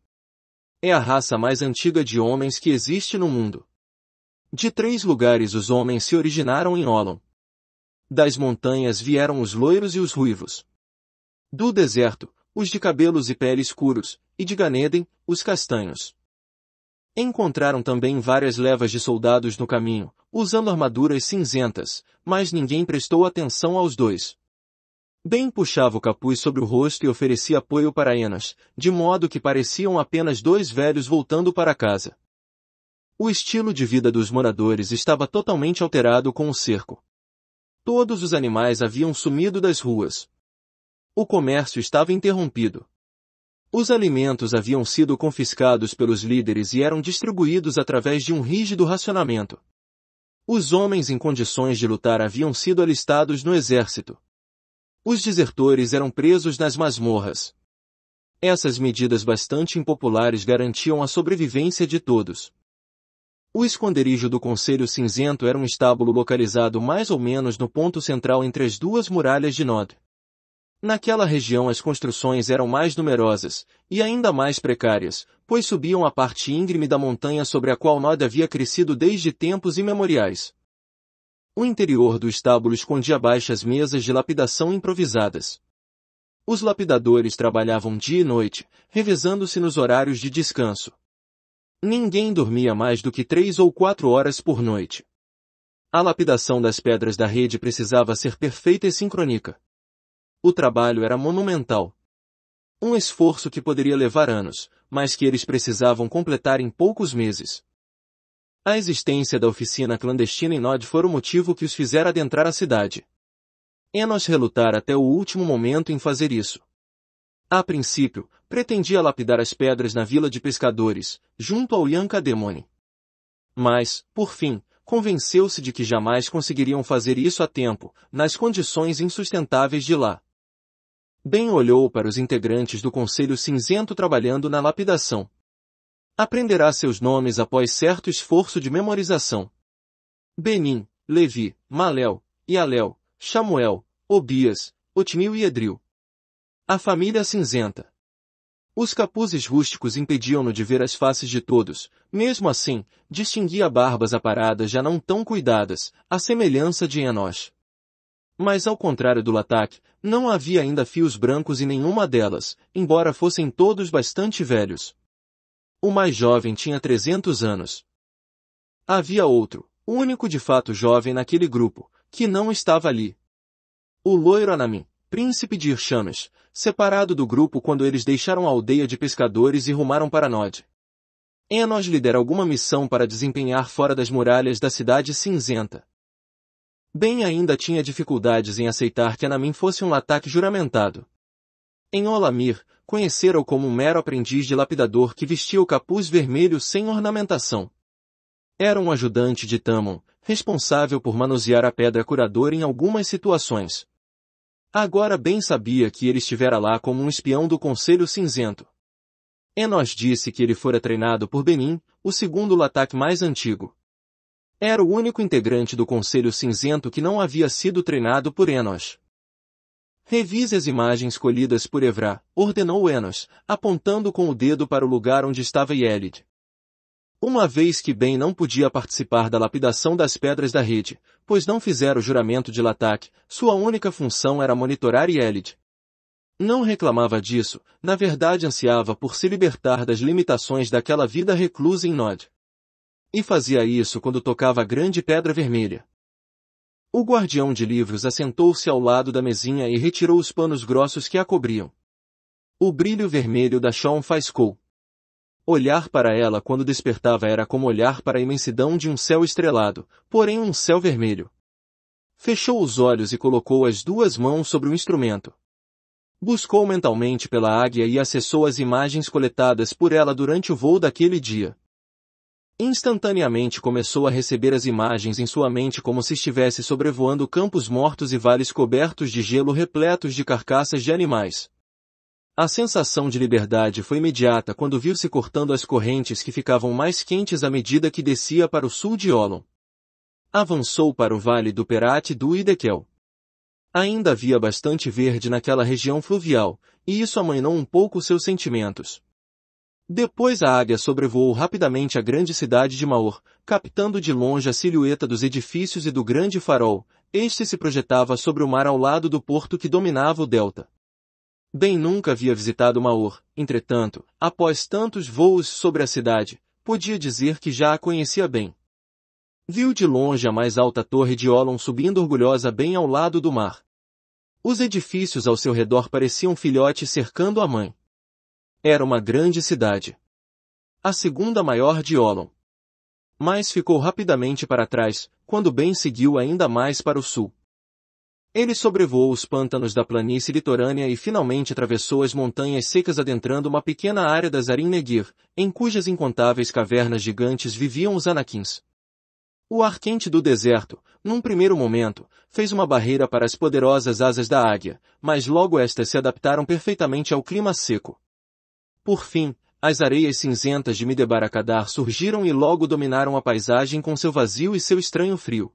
É a raça mais antiga de homens que existe no mundo. De três lugares os homens se originaram em Olon. Das montanhas vieram os loiros e os ruivos. Do deserto, os de cabelos e pele escuros, e de Ganeden, os castanhos. Encontraram também várias levas de soldados no caminho, usando armaduras cinzentas, mas ninguém prestou atenção aos dois. Ben puxava o capuz sobre o rosto e oferecia apoio para Enas, de modo que pareciam apenas dois velhos voltando para casa. O estilo de vida dos moradores estava totalmente alterado com o cerco. Todos os animais haviam sumido das ruas. O comércio estava interrompido. Os alimentos haviam sido confiscados pelos líderes e eram distribuídos através de um rígido racionamento. Os homens em condições de lutar haviam sido alistados no exército. Os desertores eram presos nas masmorras. Essas medidas bastante impopulares garantiam a sobrevivência de todos. O esconderijo do Conselho Cinzento era um estábulo localizado mais ou menos no ponto central entre as duas muralhas de Nod. Naquela região as construções eram mais numerosas, e ainda mais precárias, pois subiam a parte íngreme da montanha sobre a qual Nod havia crescido desde tempos imemoriais. O interior do estábulo escondia baixas mesas de lapidação improvisadas. Os lapidadores trabalhavam dia e noite, revezando-se nos horários de descanso. Ninguém dormia mais do que três ou quatro horas por noite. A lapidação das pedras da rede precisava ser perfeita e sincrônica. O trabalho era monumental. Um esforço que poderia levar anos, mas que eles precisavam completar em poucos meses. A existência da oficina clandestina em Nod foi o motivo que os fizera adentrar a cidade. Enos relutara até o último momento em fazer isso. A princípio, pretendia lapidar as pedras na vila de pescadores, junto ao Demone. Mas, por fim, convenceu-se de que jamais conseguiriam fazer isso a tempo, nas condições insustentáveis de lá. Ben olhou para os integrantes do Conselho Cinzento trabalhando na lapidação. Aprenderá seus nomes após certo esforço de memorização. Benin, Levi, Malel, Ialel, Chamuel, Obias, Otinil e Edril. A família cinzenta. Os capuzes rústicos impediam-no de ver as faces de todos, mesmo assim, distinguia barbas aparadas já não tão cuidadas, à semelhança de Enoch. Mas ao contrário do Latak, não havia ainda fios brancos em nenhuma delas, embora fossem todos bastante velhos. O mais jovem tinha 300 anos. Havia outro, único de fato jovem naquele grupo, que não estava ali. O loiro Anamin, príncipe de Irchames, separado do grupo quando eles deixaram a aldeia de pescadores e rumaram para Nod. Enos lhe dera alguma missão para desempenhar fora das muralhas da cidade cinzenta. Ben ainda tinha dificuldades em aceitar que Anamin fosse um ataque juramentado. Em Olamir, conhecera-o como um mero aprendiz de lapidador que vestia o capuz vermelho sem ornamentação. Era um ajudante de Tamon, responsável por manusear a pedra curadora em algumas situações. Agora bem sabia que ele estivera lá como um espião do Conselho Cinzento. Enos disse que ele fora treinado por Benin, o segundo Latak mais antigo. Era o único integrante do Conselho Cinzento que não havia sido treinado por Enos. Revise as imagens colhidas por Evra, ordenou Enos, apontando com o dedo para o lugar onde estava Yelid. Uma vez que Ben não podia participar da lapidação das pedras da rede, pois não fizera o juramento de Latak, sua única função era monitorar Yelid. Não reclamava disso, na verdade ansiava por se libertar das limitações daquela vida reclusa em Nod e fazia isso quando tocava a grande pedra vermelha. O guardião de livros assentou-se ao lado da mesinha e retirou os panos grossos que a cobriam. O brilho vermelho da chão faiscou. Olhar para ela quando despertava era como olhar para a imensidão de um céu estrelado, porém um céu vermelho. Fechou os olhos e colocou as duas mãos sobre o instrumento. Buscou mentalmente pela águia e acessou as imagens coletadas por ela durante o voo daquele dia. Instantaneamente começou a receber as imagens em sua mente como se estivesse sobrevoando campos mortos e vales cobertos de gelo repletos de carcaças de animais. A sensação de liberdade foi imediata quando viu-se cortando as correntes que ficavam mais quentes à medida que descia para o sul de Olon. Avançou para o vale do Perate do Idekel. Ainda havia bastante verde naquela região fluvial, e isso amainou um pouco seus sentimentos. Depois a águia sobrevoou rapidamente a grande cidade de Maor, captando de longe a silhueta dos edifícios e do grande farol, este se projetava sobre o mar ao lado do porto que dominava o delta. Bem nunca havia visitado Maor, entretanto, após tantos voos sobre a cidade, podia dizer que já a conhecia bem. Viu de longe a mais alta torre de Olon subindo orgulhosa bem ao lado do mar. Os edifícios ao seu redor pareciam filhotes cercando a mãe. Era uma grande cidade. A segunda maior de Olon. Mas ficou rapidamente para trás, quando Ben seguiu ainda mais para o sul. Ele sobrevoou os pântanos da planície litorânea e finalmente atravessou as montanhas secas adentrando uma pequena área da Zarin Negir, em cujas incontáveis cavernas gigantes viviam os anakins. O ar quente do deserto, num primeiro momento, fez uma barreira para as poderosas asas da águia, mas logo estas se adaptaram perfeitamente ao clima seco. Por fim, as areias cinzentas de Midebarakadar surgiram e logo dominaram a paisagem com seu vazio e seu estranho frio.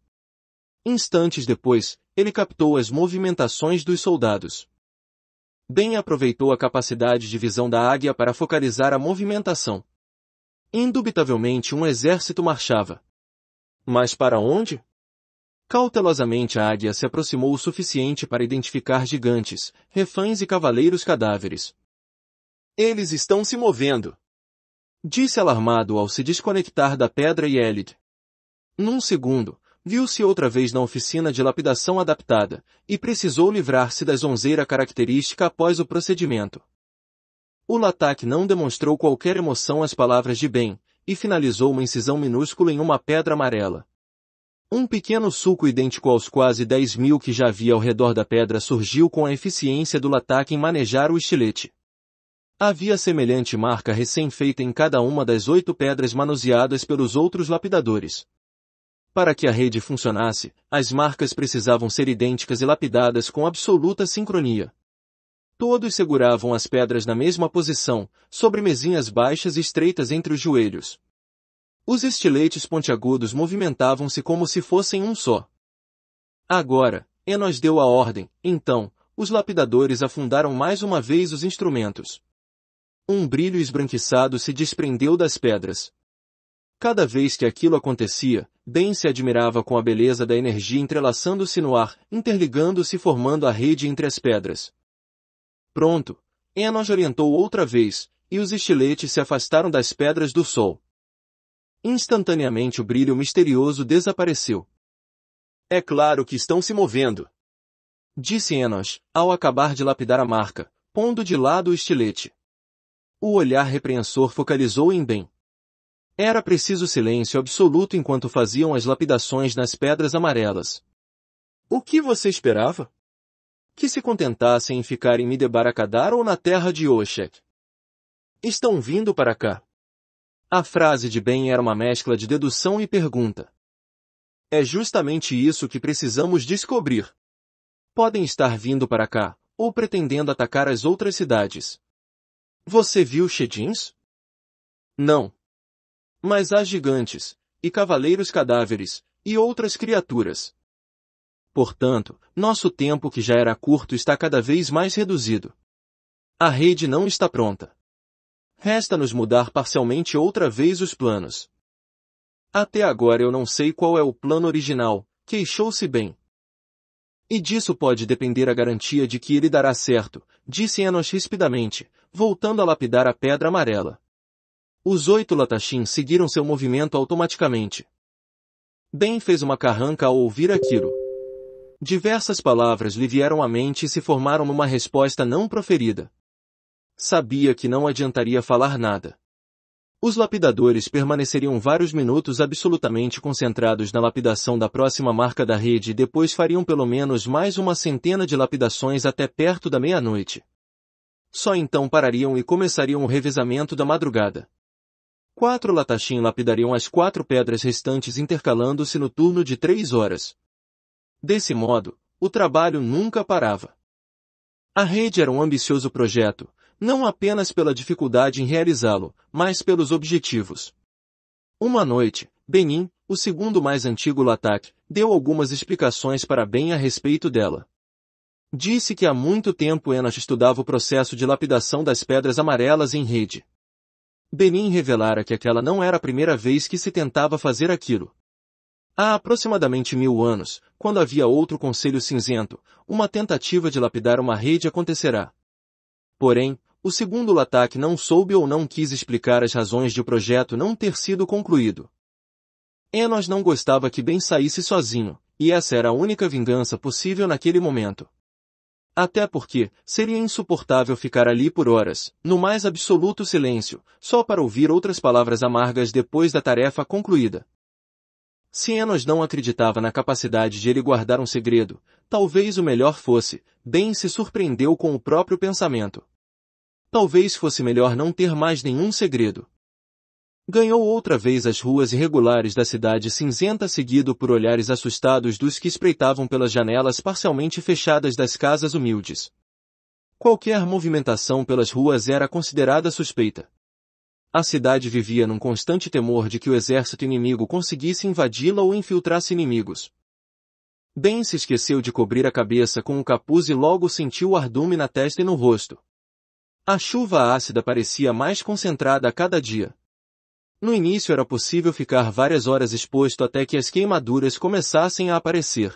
Instantes depois, ele captou as movimentações dos soldados. Ben aproveitou a capacidade de visão da águia para focalizar a movimentação. Indubitavelmente um exército marchava. Mas para onde? Cautelosamente a águia se aproximou o suficiente para identificar gigantes, refãs e cavaleiros cadáveres. Eles estão se movendo. Disse alarmado ao se desconectar da pedra e Elid. Num segundo, viu-se outra vez na oficina de lapidação adaptada, e precisou livrar-se da zonzeira característica após o procedimento. O Latak não demonstrou qualquer emoção às palavras de Ben, e finalizou uma incisão minúscula em uma pedra amarela. Um pequeno sulco idêntico aos quase 10 mil que já havia ao redor da pedra surgiu com a eficiência do Latak em manejar o estilete. Havia semelhante marca recém-feita em cada uma das oito pedras manuseadas pelos outros lapidadores. Para que a rede funcionasse, as marcas precisavam ser idênticas e lapidadas com absoluta sincronia. Todos seguravam as pedras na mesma posição, sobre mesinhas baixas e estreitas entre os joelhos. Os estiletes pontiagudos movimentavam-se como se fossem um só. Agora, Enos deu a ordem, então, os lapidadores afundaram mais uma vez os instrumentos. Um brilho esbranquiçado se desprendeu das pedras. Cada vez que aquilo acontecia, Ben se admirava com a beleza da energia entrelaçando-se no ar, interligando-se formando a rede entre as pedras. Pronto! Enos orientou outra vez, e os estiletes se afastaram das pedras do sol. Instantaneamente o brilho misterioso desapareceu. É claro que estão se movendo. Disse Enos, ao acabar de lapidar a marca, pondo de lado o estilete. O olhar repreensor focalizou em Ben. Era preciso silêncio absoluto enquanto faziam as lapidações nas pedras amarelas. O que você esperava? Que se contentassem em ficar em Midebarakadar ou na terra de Oshek. Estão vindo para cá. A frase de Ben era uma mescla de dedução e pergunta. É justamente isso que precisamos descobrir. Podem estar vindo para cá, ou pretendendo atacar as outras cidades. Você viu Shedins? Não. Mas há gigantes, e cavaleiros cadáveres, e outras criaturas. Portanto, nosso tempo que já era curto está cada vez mais reduzido. A rede não está pronta. Resta-nos mudar parcialmente outra vez os planos. Até agora eu não sei qual é o plano original, queixou-se bem. E disso pode depender a garantia de que ele dará certo, disse Enos rispidamente, voltando a lapidar a pedra amarela. Os oito latachins seguiram seu movimento automaticamente. Ben fez uma carranca ao ouvir aquilo. Diversas palavras lhe vieram à mente e se formaram numa resposta não proferida. Sabia que não adiantaria falar nada. Os lapidadores permaneceriam vários minutos absolutamente concentrados na lapidação da próxima marca da rede e depois fariam pelo menos mais uma centena de lapidações até perto da meia-noite. Só então parariam e começariam o revezamento da madrugada. Quatro latachim lapidariam as quatro pedras restantes intercalando-se no turno de três horas. Desse modo, o trabalho nunca parava. A rede era um ambicioso projeto, não apenas pela dificuldade em realizá-lo, mas pelos objetivos. Uma noite, Benin, o segundo mais antigo Latak, deu algumas explicações para Ben a respeito dela. Disse que há muito tempo Enas estudava o processo de lapidação das pedras amarelas em rede. Benin revelara que aquela não era a primeira vez que se tentava fazer aquilo. Há aproximadamente mil anos, quando havia outro Conselho Cinzento, uma tentativa de lapidar uma rede acontecerá. Porém, o segundo Lataque não soube ou não quis explicar as razões de o projeto não ter sido concluído. Enos não gostava que Ben saísse sozinho, e essa era a única vingança possível naquele momento. Até porque, seria insuportável ficar ali por horas, no mais absoluto silêncio, só para ouvir outras palavras amargas depois da tarefa concluída. Se Enos não acreditava na capacidade de ele guardar um segredo, talvez o melhor fosse, Ben se surpreendeu com o próprio pensamento talvez fosse melhor não ter mais nenhum segredo. Ganhou outra vez as ruas irregulares da cidade cinzenta seguido por olhares assustados dos que espreitavam pelas janelas parcialmente fechadas das casas humildes. Qualquer movimentação pelas ruas era considerada suspeita. A cidade vivia num constante temor de que o exército inimigo conseguisse invadi-la ou infiltrasse inimigos. Ben se esqueceu de cobrir a cabeça com o capuz e logo sentiu ardume na testa e no rosto. A chuva ácida parecia mais concentrada a cada dia. No início era possível ficar várias horas exposto até que as queimaduras começassem a aparecer.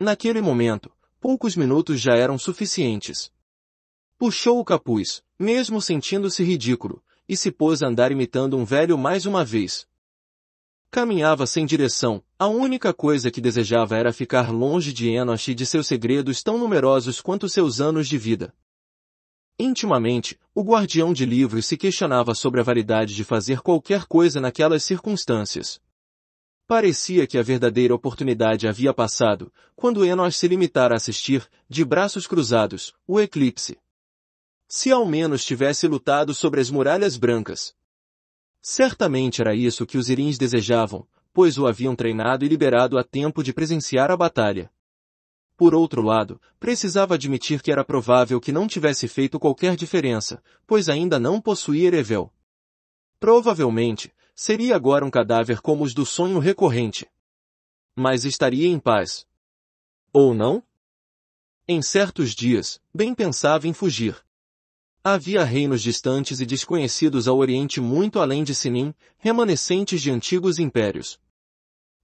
Naquele momento, poucos minutos já eram suficientes. Puxou o capuz, mesmo sentindo-se ridículo, e se pôs a andar imitando um velho mais uma vez. Caminhava sem direção, a única coisa que desejava era ficar longe de Enoch e de seus segredos tão numerosos quanto seus anos de vida. Intimamente, o guardião de livros se questionava sobre a validade de fazer qualquer coisa naquelas circunstâncias. Parecia que a verdadeira oportunidade havia passado, quando Enos se limitara a assistir, de braços cruzados, o eclipse. Se ao menos tivesse lutado sobre as muralhas brancas. Certamente era isso que os irins desejavam, pois o haviam treinado e liberado a tempo de presenciar a batalha. Por outro lado, precisava admitir que era provável que não tivesse feito qualquer diferença, pois ainda não possuía Erevel. Provavelmente, seria agora um cadáver como os do sonho recorrente. Mas estaria em paz. Ou não? Em certos dias, bem pensava em fugir. Havia reinos distantes e desconhecidos ao Oriente muito além de Sinim, remanescentes de antigos impérios,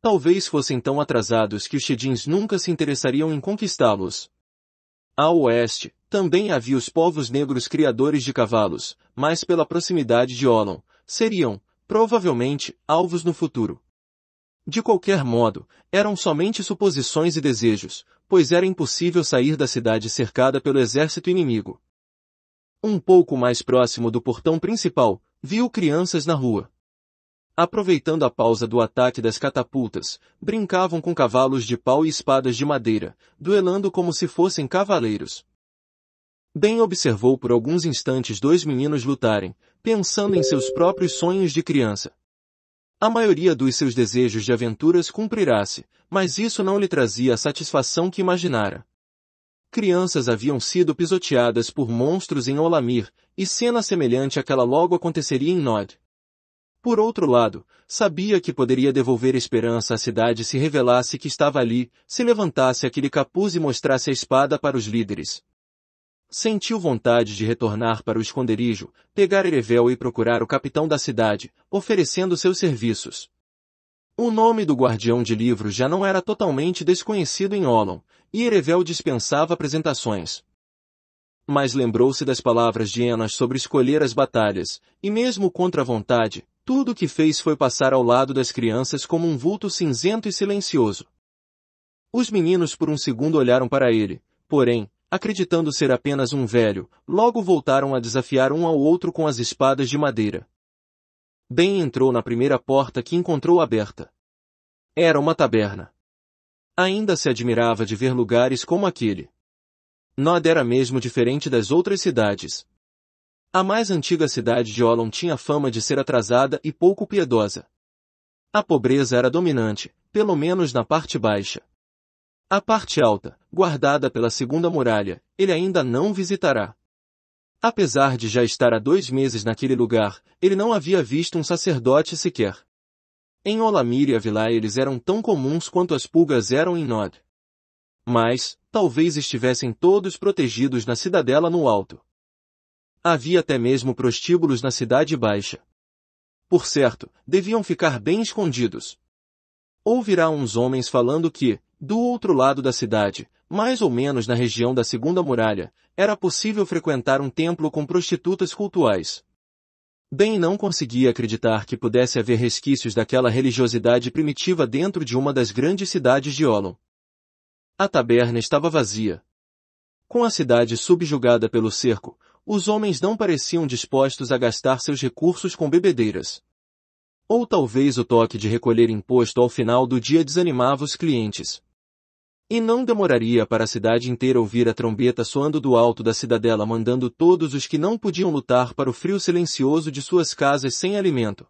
Talvez fossem tão atrasados que os Shedins nunca se interessariam em conquistá-los. A oeste, também havia os povos negros criadores de cavalos, mas pela proximidade de Olon, seriam, provavelmente, alvos no futuro. De qualquer modo, eram somente suposições e desejos, pois era impossível sair da cidade cercada pelo exército inimigo. Um pouco mais próximo do portão principal, viu crianças na rua. Aproveitando a pausa do ataque das catapultas, brincavam com cavalos de pau e espadas de madeira, duelando como se fossem cavaleiros. Ben observou por alguns instantes dois meninos lutarem, pensando em seus próprios sonhos de criança. A maioria dos seus desejos de aventuras cumprirá-se, mas isso não lhe trazia a satisfação que imaginara. Crianças haviam sido pisoteadas por monstros em Olamir, e cena semelhante àquela logo aconteceria em Nod. Por outro lado, sabia que poderia devolver esperança à cidade se revelasse que estava ali, se levantasse aquele capuz e mostrasse a espada para os líderes. Sentiu vontade de retornar para o esconderijo, pegar Erevel e procurar o capitão da cidade, oferecendo seus serviços. O nome do guardião de livros já não era totalmente desconhecido em Olon, e Erevel dispensava apresentações mas lembrou-se das palavras de Enas sobre escolher as batalhas, e mesmo contra a vontade, tudo o que fez foi passar ao lado das crianças como um vulto cinzento e silencioso. Os meninos por um segundo olharam para ele, porém, acreditando ser apenas um velho, logo voltaram a desafiar um ao outro com as espadas de madeira. Ben entrou na primeira porta que encontrou aberta. Era uma taberna. Ainda se admirava de ver lugares como aquele. Nod era mesmo diferente das outras cidades, a mais antiga cidade de Olon tinha fama de ser atrasada e pouco piedosa. A pobreza era dominante, pelo menos na parte baixa. A parte alta, guardada pela segunda muralha, ele ainda não visitará. Apesar de já estar há dois meses naquele lugar, ele não havia visto um sacerdote sequer. Em Olamir e Avilá eles eram tão comuns quanto as pulgas eram em Nod. Mas, talvez estivessem todos protegidos na cidadela no alto. Havia até mesmo prostíbulos na Cidade Baixa. Por certo, deviam ficar bem escondidos. Ouvirá uns homens falando que, do outro lado da cidade, mais ou menos na região da Segunda Muralha, era possível frequentar um templo com prostitutas cultuais. Bem não conseguia acreditar que pudesse haver resquícios daquela religiosidade primitiva dentro de uma das grandes cidades de Olon. A taberna estava vazia. Com a cidade subjugada pelo cerco, os homens não pareciam dispostos a gastar seus recursos com bebedeiras. Ou talvez o toque de recolher imposto ao final do dia desanimava os clientes. E não demoraria para a cidade inteira ouvir a trombeta soando do alto da cidadela mandando todos os que não podiam lutar para o frio silencioso de suas casas sem alimento.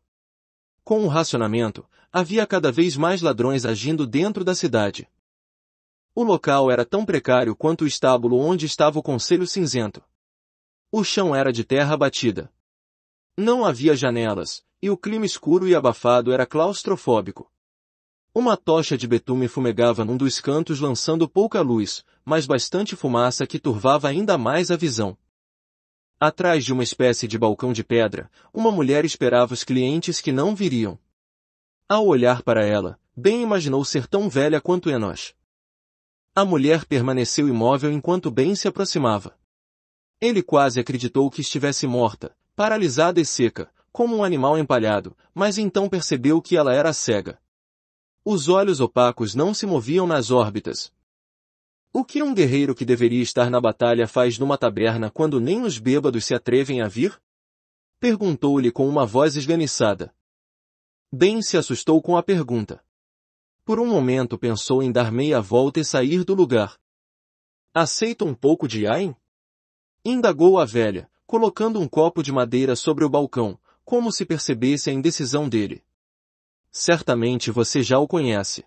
Com o racionamento, havia cada vez mais ladrões agindo dentro da cidade. O local era tão precário quanto o estábulo onde estava o Conselho Cinzento. O chão era de terra batida. Não havia janelas, e o clima escuro e abafado era claustrofóbico. Uma tocha de betume fumegava num dos cantos lançando pouca luz, mas bastante fumaça que turvava ainda mais a visão. Atrás de uma espécie de balcão de pedra, uma mulher esperava os clientes que não viriam. Ao olhar para ela, Ben imaginou ser tão velha quanto Enoch. É a mulher permaneceu imóvel enquanto Ben se aproximava. Ele quase acreditou que estivesse morta, paralisada e seca, como um animal empalhado, mas então percebeu que ela era cega. Os olhos opacos não se moviam nas órbitas. O que um guerreiro que deveria estar na batalha faz numa taberna quando nem os bêbados se atrevem a vir? Perguntou-lhe com uma voz esganiçada. Ben se assustou com a pergunta. Por um momento pensou em dar meia volta e sair do lugar. Aceita um pouco de Ain? Indagou a velha, colocando um copo de madeira sobre o balcão, como se percebesse a indecisão dele. Certamente você já o conhece.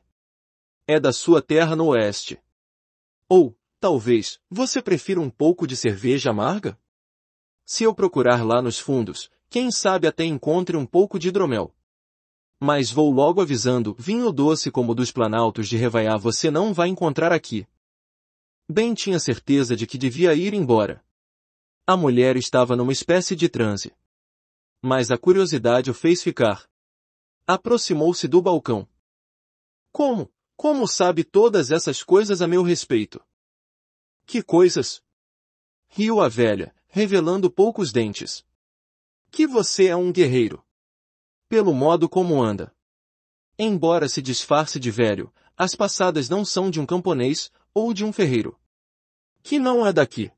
É da sua terra no oeste. Ou, talvez, você prefira um pouco de cerveja amarga? Se eu procurar lá nos fundos, quem sabe até encontre um pouco de hidromel. Mas vou logo avisando, vinho doce como o dos planaltos de Revaiá você não vai encontrar aqui. Bem tinha certeza de que devia ir embora, a mulher estava numa espécie de transe. Mas a curiosidade o fez ficar. Aproximou-se do balcão. Como? Como sabe todas essas coisas a meu respeito? Que coisas? Riu a velha, revelando poucos dentes. Que você é um guerreiro. Pelo modo como anda. Embora se disfarce de velho, as passadas não são de um camponês ou de um ferreiro. Que não é daqui.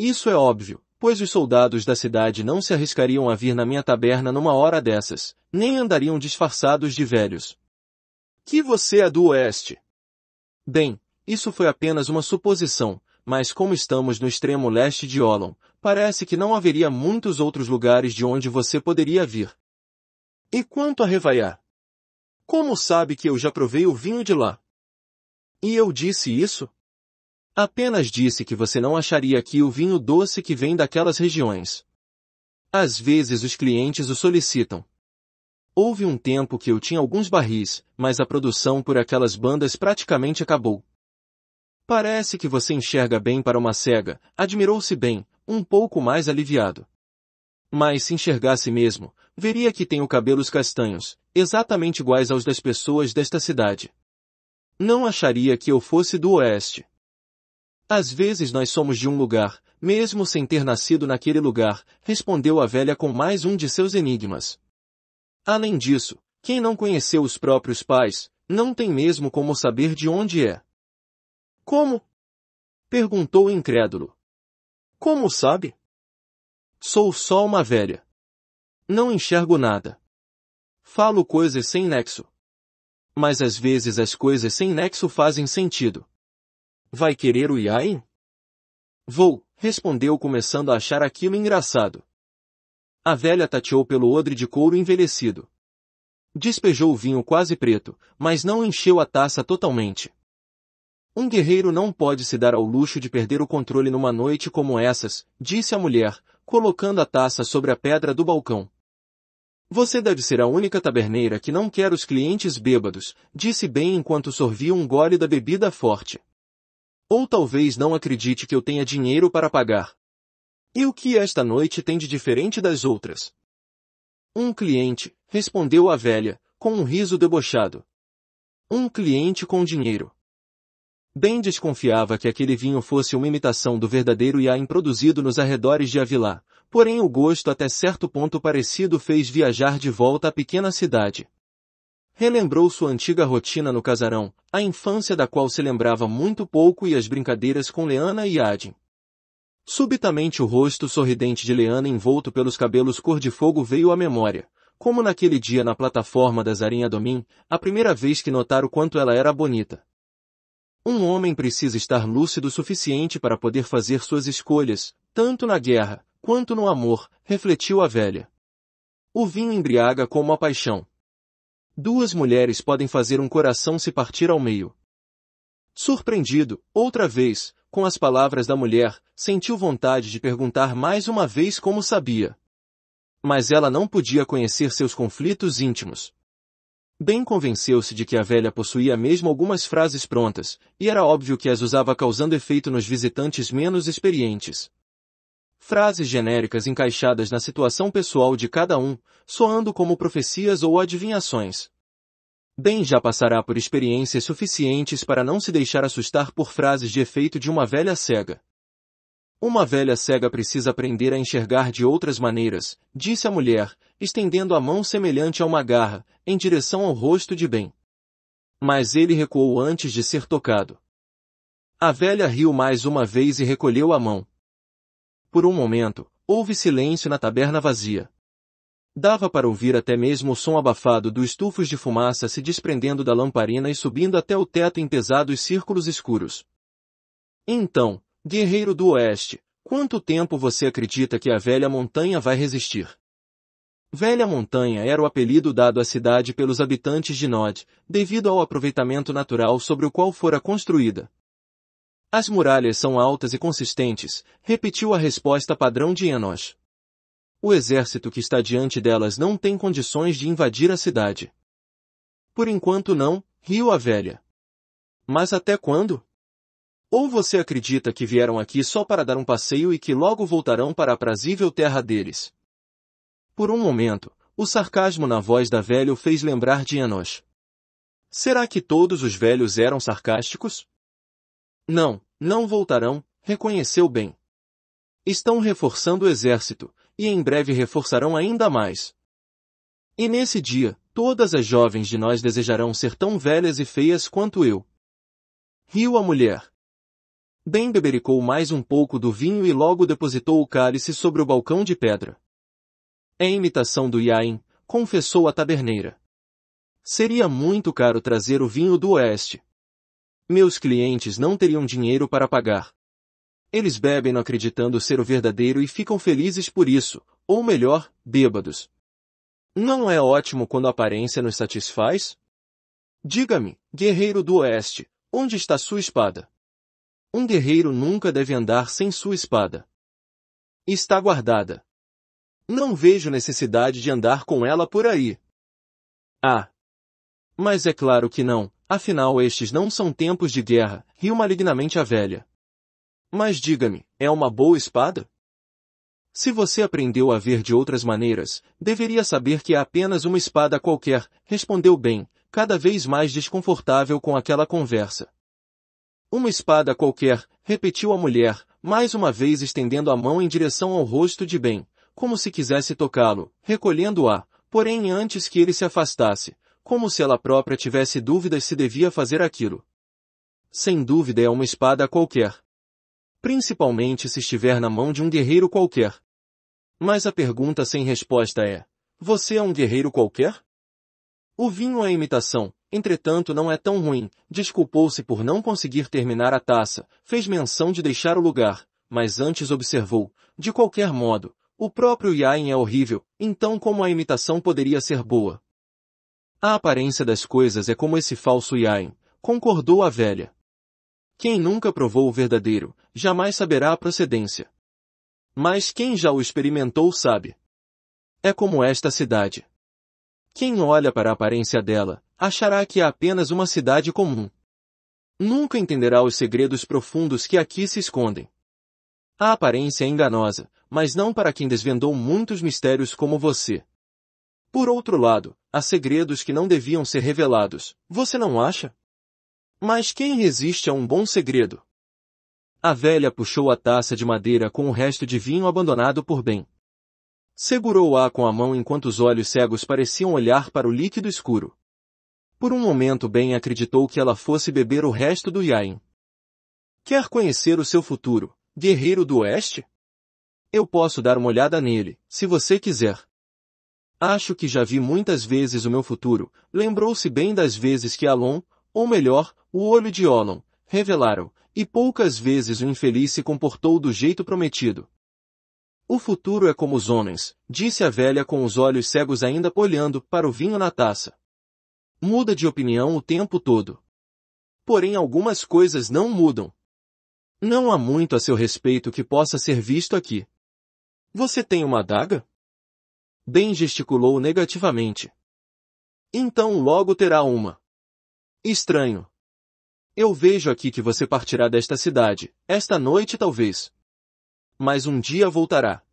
Isso é óbvio, pois os soldados da cidade não se arriscariam a vir na minha taberna numa hora dessas, nem andariam disfarçados de velhos. Que você é do oeste? Bem, isso foi apenas uma suposição, mas como estamos no extremo leste de Olon, parece que não haveria muitos outros lugares de onde você poderia vir. E quanto a Revaiar? Como sabe que eu já provei o vinho de lá? E eu disse isso? Apenas disse que você não acharia aqui o vinho doce que vem daquelas regiões. Às vezes os clientes o solicitam. Houve um tempo que eu tinha alguns barris, mas a produção por aquelas bandas praticamente acabou. Parece que você enxerga bem para uma cega, admirou-se bem, um pouco mais aliviado. Mas se enxergasse mesmo, veria que tenho cabelos castanhos, exatamente iguais aos das pessoas desta cidade. Não acharia que eu fosse do oeste. Às vezes nós somos de um lugar, mesmo sem ter nascido naquele lugar, respondeu a velha com mais um de seus enigmas. Além disso, quem não conheceu os próprios pais, não tem mesmo como saber de onde é. Como? Perguntou o incrédulo. Como sabe? Sou só uma velha. Não enxergo nada. Falo coisas sem nexo. Mas às vezes as coisas sem nexo fazem sentido. Vai querer o Yain? Vou, respondeu começando a achar aquilo engraçado. A velha tateou pelo odre de couro envelhecido. Despejou o vinho quase preto, mas não encheu a taça totalmente. Um guerreiro não pode se dar ao luxo de perder o controle numa noite como essas, disse a mulher, colocando a taça sobre a pedra do balcão. Você deve ser a única taberneira que não quer os clientes bêbados, disse bem enquanto sorvia um gole da bebida forte. Ou talvez não acredite que eu tenha dinheiro para pagar. E o que esta noite tem de diferente das outras? Um cliente, respondeu a velha, com um riso debochado. Um cliente com dinheiro. Ben desconfiava que aquele vinho fosse uma imitação do verdadeiro Yain produzido nos arredores de Avilá, porém o gosto até certo ponto parecido fez viajar de volta à pequena cidade. Relembrou sua antiga rotina no casarão, a infância da qual se lembrava muito pouco e as brincadeiras com Leana e Adin. Subitamente o rosto sorridente de Leana envolto pelos cabelos cor-de-fogo veio à memória, como naquele dia na plataforma da Zarinha Domim, a primeira vez que notaram o quanto ela era bonita. Um homem precisa estar lúcido o suficiente para poder fazer suas escolhas, tanto na guerra, quanto no amor, refletiu a velha. O vinho embriaga como a paixão, Duas mulheres podem fazer um coração se partir ao meio. Surpreendido, outra vez, com as palavras da mulher, sentiu vontade de perguntar mais uma vez como sabia. Mas ela não podia conhecer seus conflitos íntimos. Bem convenceu-se de que a velha possuía mesmo algumas frases prontas, e era óbvio que as usava causando efeito nos visitantes menos experientes. Frases genéricas encaixadas na situação pessoal de cada um, soando como profecias ou adivinhações. Ben já passará por experiências suficientes para não se deixar assustar por frases de efeito de uma velha cega. Uma velha cega precisa aprender a enxergar de outras maneiras, disse a mulher, estendendo a mão semelhante a uma garra, em direção ao rosto de Ben. Mas ele recuou antes de ser tocado. A velha riu mais uma vez e recolheu a mão. Por um momento, houve silêncio na taberna vazia. Dava para ouvir até mesmo o som abafado dos estufos de fumaça se desprendendo da lamparina e subindo até o teto em pesados círculos escuros. Então, guerreiro do oeste, quanto tempo você acredita que a velha montanha vai resistir? Velha Montanha era o apelido dado à cidade pelos habitantes de Nod, devido ao aproveitamento natural sobre o qual fora construída. As muralhas são altas e consistentes, repetiu a resposta padrão de Enosh. O exército que está diante delas não tem condições de invadir a cidade. Por enquanto não, riu a velha. Mas até quando? Ou você acredita que vieram aqui só para dar um passeio e que logo voltarão para a prazível terra deles? Por um momento, o sarcasmo na voz da velha o fez lembrar de Enosh. Será que todos os velhos eram sarcásticos? Não, não voltarão, reconheceu bem. Estão reforçando o exército, e em breve reforçarão ainda mais. E nesse dia, todas as jovens de nós desejarão ser tão velhas e feias quanto eu. Riu a mulher. Ben bebericou mais um pouco do vinho e logo depositou o cálice sobre o balcão de pedra. É imitação do Yain, confessou a taberneira. Seria muito caro trazer o vinho do oeste. Meus clientes não teriam dinheiro para pagar. Eles bebem não acreditando ser o verdadeiro e ficam felizes por isso, ou melhor, bêbados. Não é ótimo quando a aparência nos satisfaz? Diga-me, guerreiro do oeste, onde está sua espada? Um guerreiro nunca deve andar sem sua espada. Está guardada. Não vejo necessidade de andar com ela por aí. Ah! Mas é claro que não, Afinal estes não são tempos de guerra, riu malignamente a velha. Mas diga-me, é uma boa espada? Se você aprendeu a ver de outras maneiras, deveria saber que é apenas uma espada qualquer, respondeu bem, cada vez mais desconfortável com aquela conversa. Uma espada qualquer, repetiu a mulher, mais uma vez estendendo a mão em direção ao rosto de Ben, como se quisesse tocá-lo, recolhendo-a, porém antes que ele se afastasse, como se ela própria tivesse dúvidas se devia fazer aquilo. Sem dúvida é uma espada qualquer. Principalmente se estiver na mão de um guerreiro qualquer. Mas a pergunta sem resposta é, você é um guerreiro qualquer? O vinho é imitação, entretanto não é tão ruim, desculpou-se por não conseguir terminar a taça, fez menção de deixar o lugar, mas antes observou, de qualquer modo, o próprio Yain é horrível, então como a imitação poderia ser boa? A aparência das coisas é como esse falso Iain, concordou a velha. Quem nunca provou o verdadeiro, jamais saberá a procedência. Mas quem já o experimentou sabe. É como esta cidade. Quem olha para a aparência dela, achará que é apenas uma cidade comum. Nunca entenderá os segredos profundos que aqui se escondem. A aparência é enganosa, mas não para quem desvendou muitos mistérios como você. Por outro lado, há segredos que não deviam ser revelados, você não acha? Mas quem resiste a um bom segredo? A velha puxou a taça de madeira com o resto de vinho abandonado por Ben. Segurou-a com a mão enquanto os olhos cegos pareciam olhar para o líquido escuro. Por um momento Ben acreditou que ela fosse beber o resto do Yain. Quer conhecer o seu futuro, guerreiro do Oeste? Eu posso dar uma olhada nele, se você quiser. Acho que já vi muitas vezes o meu futuro, lembrou-se bem das vezes que Alon, ou melhor, o olho de Olon, revelaram, e poucas vezes o infeliz se comportou do jeito prometido. O futuro é como os homens, disse a velha com os olhos cegos ainda olhando para o vinho na taça. Muda de opinião o tempo todo. Porém algumas coisas não mudam. Não há muito a seu respeito que possa ser visto aqui. Você tem uma adaga? Ben gesticulou negativamente. Então logo terá uma. Estranho. Eu vejo aqui que você partirá desta cidade, esta noite talvez. Mas um dia voltará.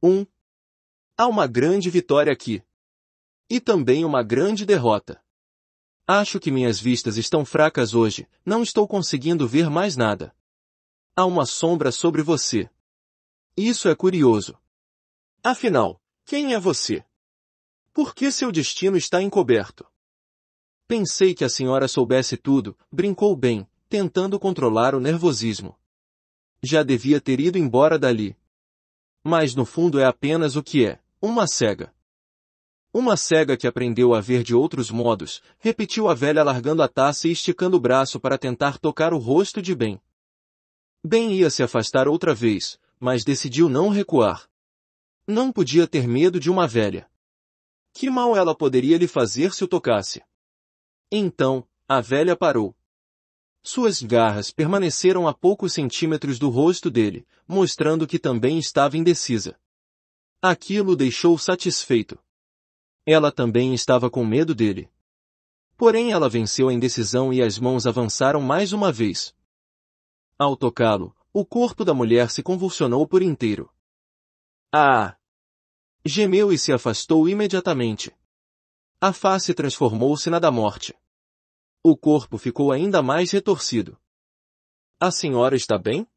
Um. Há uma grande vitória aqui. E também uma grande derrota. Acho que minhas vistas estão fracas hoje, não estou conseguindo ver mais nada. Há uma sombra sobre você. Isso é curioso. Afinal, quem é você? Por que seu destino está encoberto? Pensei que a senhora soubesse tudo, brincou bem, tentando controlar o nervosismo. Já devia ter ido embora dali. Mas no fundo é apenas o que é, uma cega. Uma cega que aprendeu a ver de outros modos, repetiu a velha largando a taça e esticando o braço para tentar tocar o rosto de Ben. Ben ia se afastar outra vez, mas decidiu não recuar. Não podia ter medo de uma velha. Que mal ela poderia lhe fazer se o tocasse? Então, a velha parou. Suas garras permaneceram a poucos centímetros do rosto dele, mostrando que também estava indecisa. Aquilo o deixou satisfeito. Ela também estava com medo dele. Porém ela venceu a indecisão e as mãos avançaram mais uma vez. Ao tocá-lo, o corpo da mulher se convulsionou por inteiro. Ah! Gemeu e se afastou imediatamente. A face transformou-se na da morte. O corpo ficou ainda mais retorcido. A senhora está bem?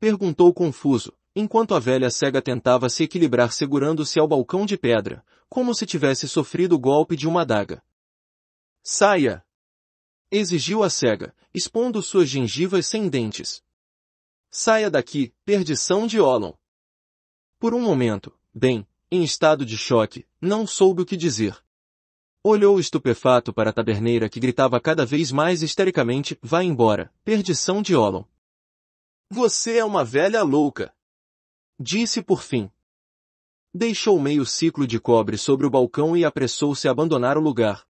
Perguntou confuso, enquanto a velha cega tentava se equilibrar segurando-se ao balcão de pedra, como se tivesse sofrido o golpe de uma adaga. Saia! Exigiu a cega, expondo suas gengivas sem dentes. Saia daqui, perdição de Olon! Por um momento, Ben, em estado de choque, não soube o que dizer. Olhou estupefato para a taberneira que gritava cada vez mais histericamente, vai embora, perdição de Olon. Você é uma velha louca! Disse por fim. Deixou meio ciclo de cobre sobre o balcão e apressou-se a abandonar o lugar.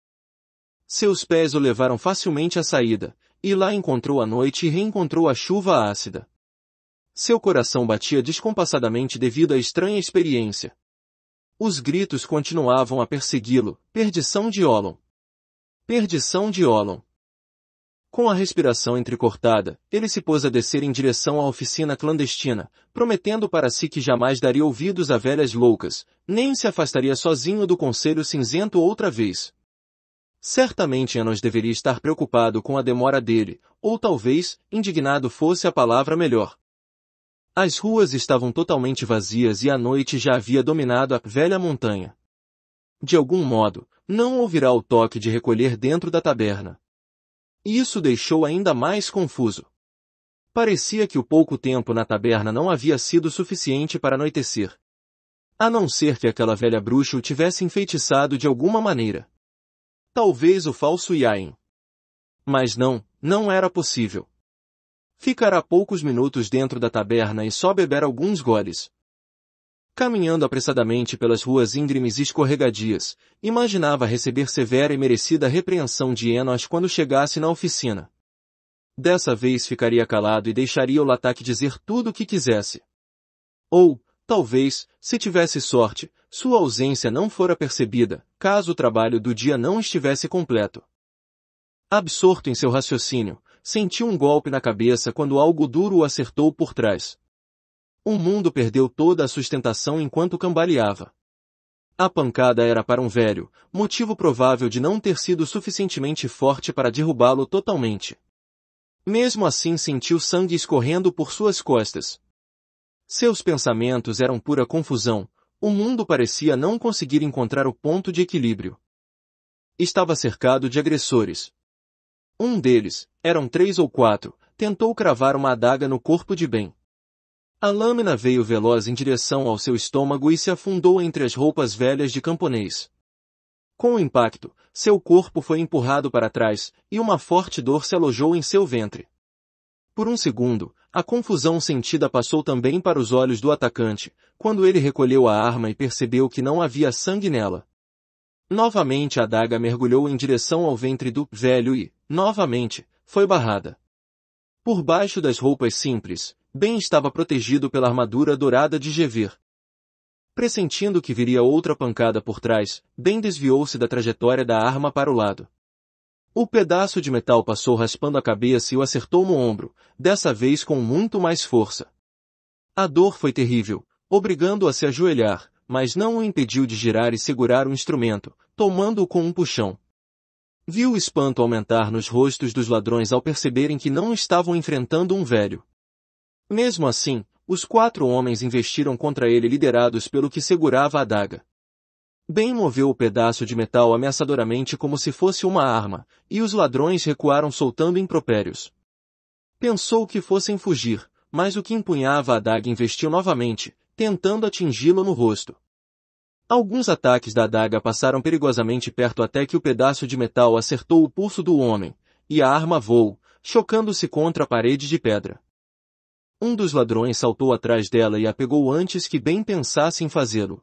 Seus pés o levaram facilmente à saída, e lá encontrou a noite e reencontrou a chuva ácida. Seu coração batia descompassadamente devido à estranha experiência. Os gritos continuavam a persegui-lo. Perdição de Olon. Perdição de Olon. Com a respiração entrecortada, ele se pôs a descer em direção à oficina clandestina, prometendo para si que jamais daria ouvidos a velhas loucas, nem se afastaria sozinho do Conselho Cinzento outra vez. Certamente anos deveria estar preocupado com a demora dele, ou talvez, indignado fosse a palavra melhor. As ruas estavam totalmente vazias e a noite já havia dominado a velha montanha. De algum modo, não ouvirá o toque de recolher dentro da taberna. Isso deixou ainda mais confuso. Parecia que o pouco tempo na taberna não havia sido suficiente para anoitecer. A não ser que aquela velha bruxa o tivesse enfeitiçado de alguma maneira. Talvez o falso Yain. Mas não, não era possível ficará poucos minutos dentro da taberna e só beber alguns goles. Caminhando apressadamente pelas ruas íngremes e escorregadias, imaginava receber severa e merecida repreensão de Enos quando chegasse na oficina. Dessa vez ficaria calado e deixaria o Lataque dizer tudo o que quisesse. Ou, talvez, se tivesse sorte, sua ausência não fora percebida, caso o trabalho do dia não estivesse completo. Absorto em seu raciocínio, sentiu um golpe na cabeça quando algo duro o acertou por trás. O mundo perdeu toda a sustentação enquanto cambaleava. A pancada era para um velho, motivo provável de não ter sido suficientemente forte para derrubá-lo totalmente. Mesmo assim sentiu sangue escorrendo por suas costas. Seus pensamentos eram pura confusão, o mundo parecia não conseguir encontrar o ponto de equilíbrio. Estava cercado de agressores, um deles, eram três ou quatro, tentou cravar uma adaga no corpo de Ben. A lâmina veio veloz em direção ao seu estômago e se afundou entre as roupas velhas de camponês. Com o impacto, seu corpo foi empurrado para trás e uma forte dor se alojou em seu ventre. Por um segundo, a confusão sentida passou também para os olhos do atacante, quando ele recolheu a arma e percebeu que não havia sangue nela. Novamente a daga mergulhou em direção ao ventre do velho e, novamente, foi barrada. Por baixo das roupas simples, Ben estava protegido pela armadura dourada de Gevir. Pressentindo que viria outra pancada por trás, Ben desviou-se da trajetória da arma para o lado. O pedaço de metal passou raspando a cabeça e o acertou no ombro, dessa vez com muito mais força. A dor foi terrível, obrigando-o a se ajoelhar, mas não o impediu de girar e segurar o instrumento, tomando-o com um puxão. Viu o espanto aumentar nos rostos dos ladrões ao perceberem que não estavam enfrentando um velho. Mesmo assim, os quatro homens investiram contra ele liderados pelo que segurava a adaga. Ben moveu o pedaço de metal ameaçadoramente como se fosse uma arma, e os ladrões recuaram soltando impropérios. Pensou que fossem fugir, mas o que empunhava a adaga investiu novamente, tentando atingi-lo no rosto. Alguns ataques da adaga passaram perigosamente perto até que o pedaço de metal acertou o pulso do homem, e a arma voou, chocando-se contra a parede de pedra. Um dos ladrões saltou atrás dela e a pegou antes que bem pensasse em fazê-lo.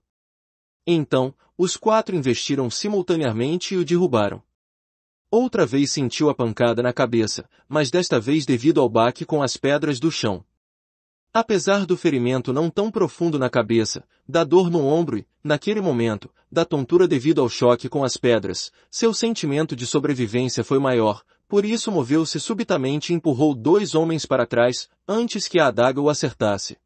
Então, os quatro investiram simultaneamente e o derrubaram. Outra vez sentiu a pancada na cabeça, mas desta vez devido ao baque com as pedras do chão. Apesar do ferimento não tão profundo na cabeça, da dor no ombro e, naquele momento, da tontura devido ao choque com as pedras, seu sentimento de sobrevivência foi maior, por isso moveu-se subitamente e empurrou dois homens para trás, antes que a adaga o acertasse.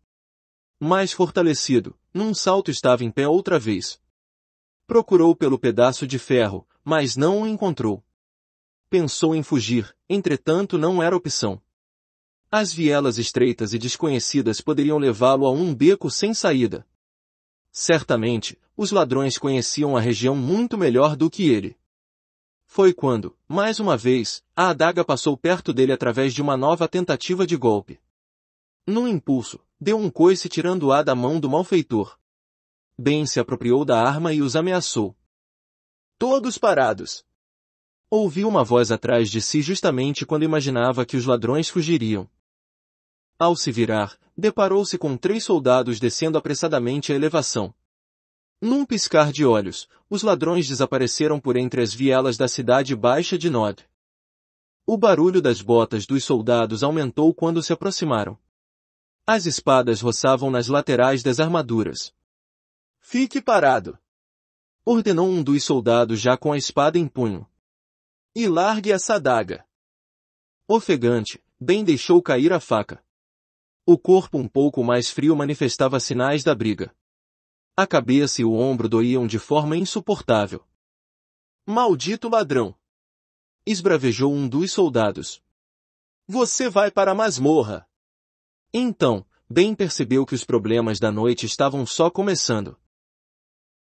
Mais fortalecido, num salto estava em pé outra vez. Procurou pelo pedaço de ferro, mas não o encontrou. Pensou em fugir, entretanto não era opção. As vielas estreitas e desconhecidas poderiam levá-lo a um beco sem saída. Certamente, os ladrões conheciam a região muito melhor do que ele. Foi quando, mais uma vez, a adaga passou perto dele através de uma nova tentativa de golpe. Num impulso, deu um coice tirando-a da mão do malfeitor. Ben se apropriou da arma e os ameaçou. Todos parados! Ouviu uma voz atrás de si justamente quando imaginava que os ladrões fugiriam. Ao se virar, deparou-se com três soldados descendo apressadamente a elevação. Num piscar de olhos, os ladrões desapareceram por entre as vielas da cidade baixa de Nod. O barulho das botas dos soldados aumentou quando se aproximaram. As espadas roçavam nas laterais das armaduras. Fique parado! Ordenou um dos soldados já com a espada em punho. E largue essa daga! Ofegante, Ben deixou cair a faca. O corpo um pouco mais frio manifestava sinais da briga. A cabeça e o ombro doíam de forma insuportável. Maldito ladrão! Esbravejou um dos soldados. Você vai para a masmorra! Então, bem percebeu que os problemas da noite estavam só começando.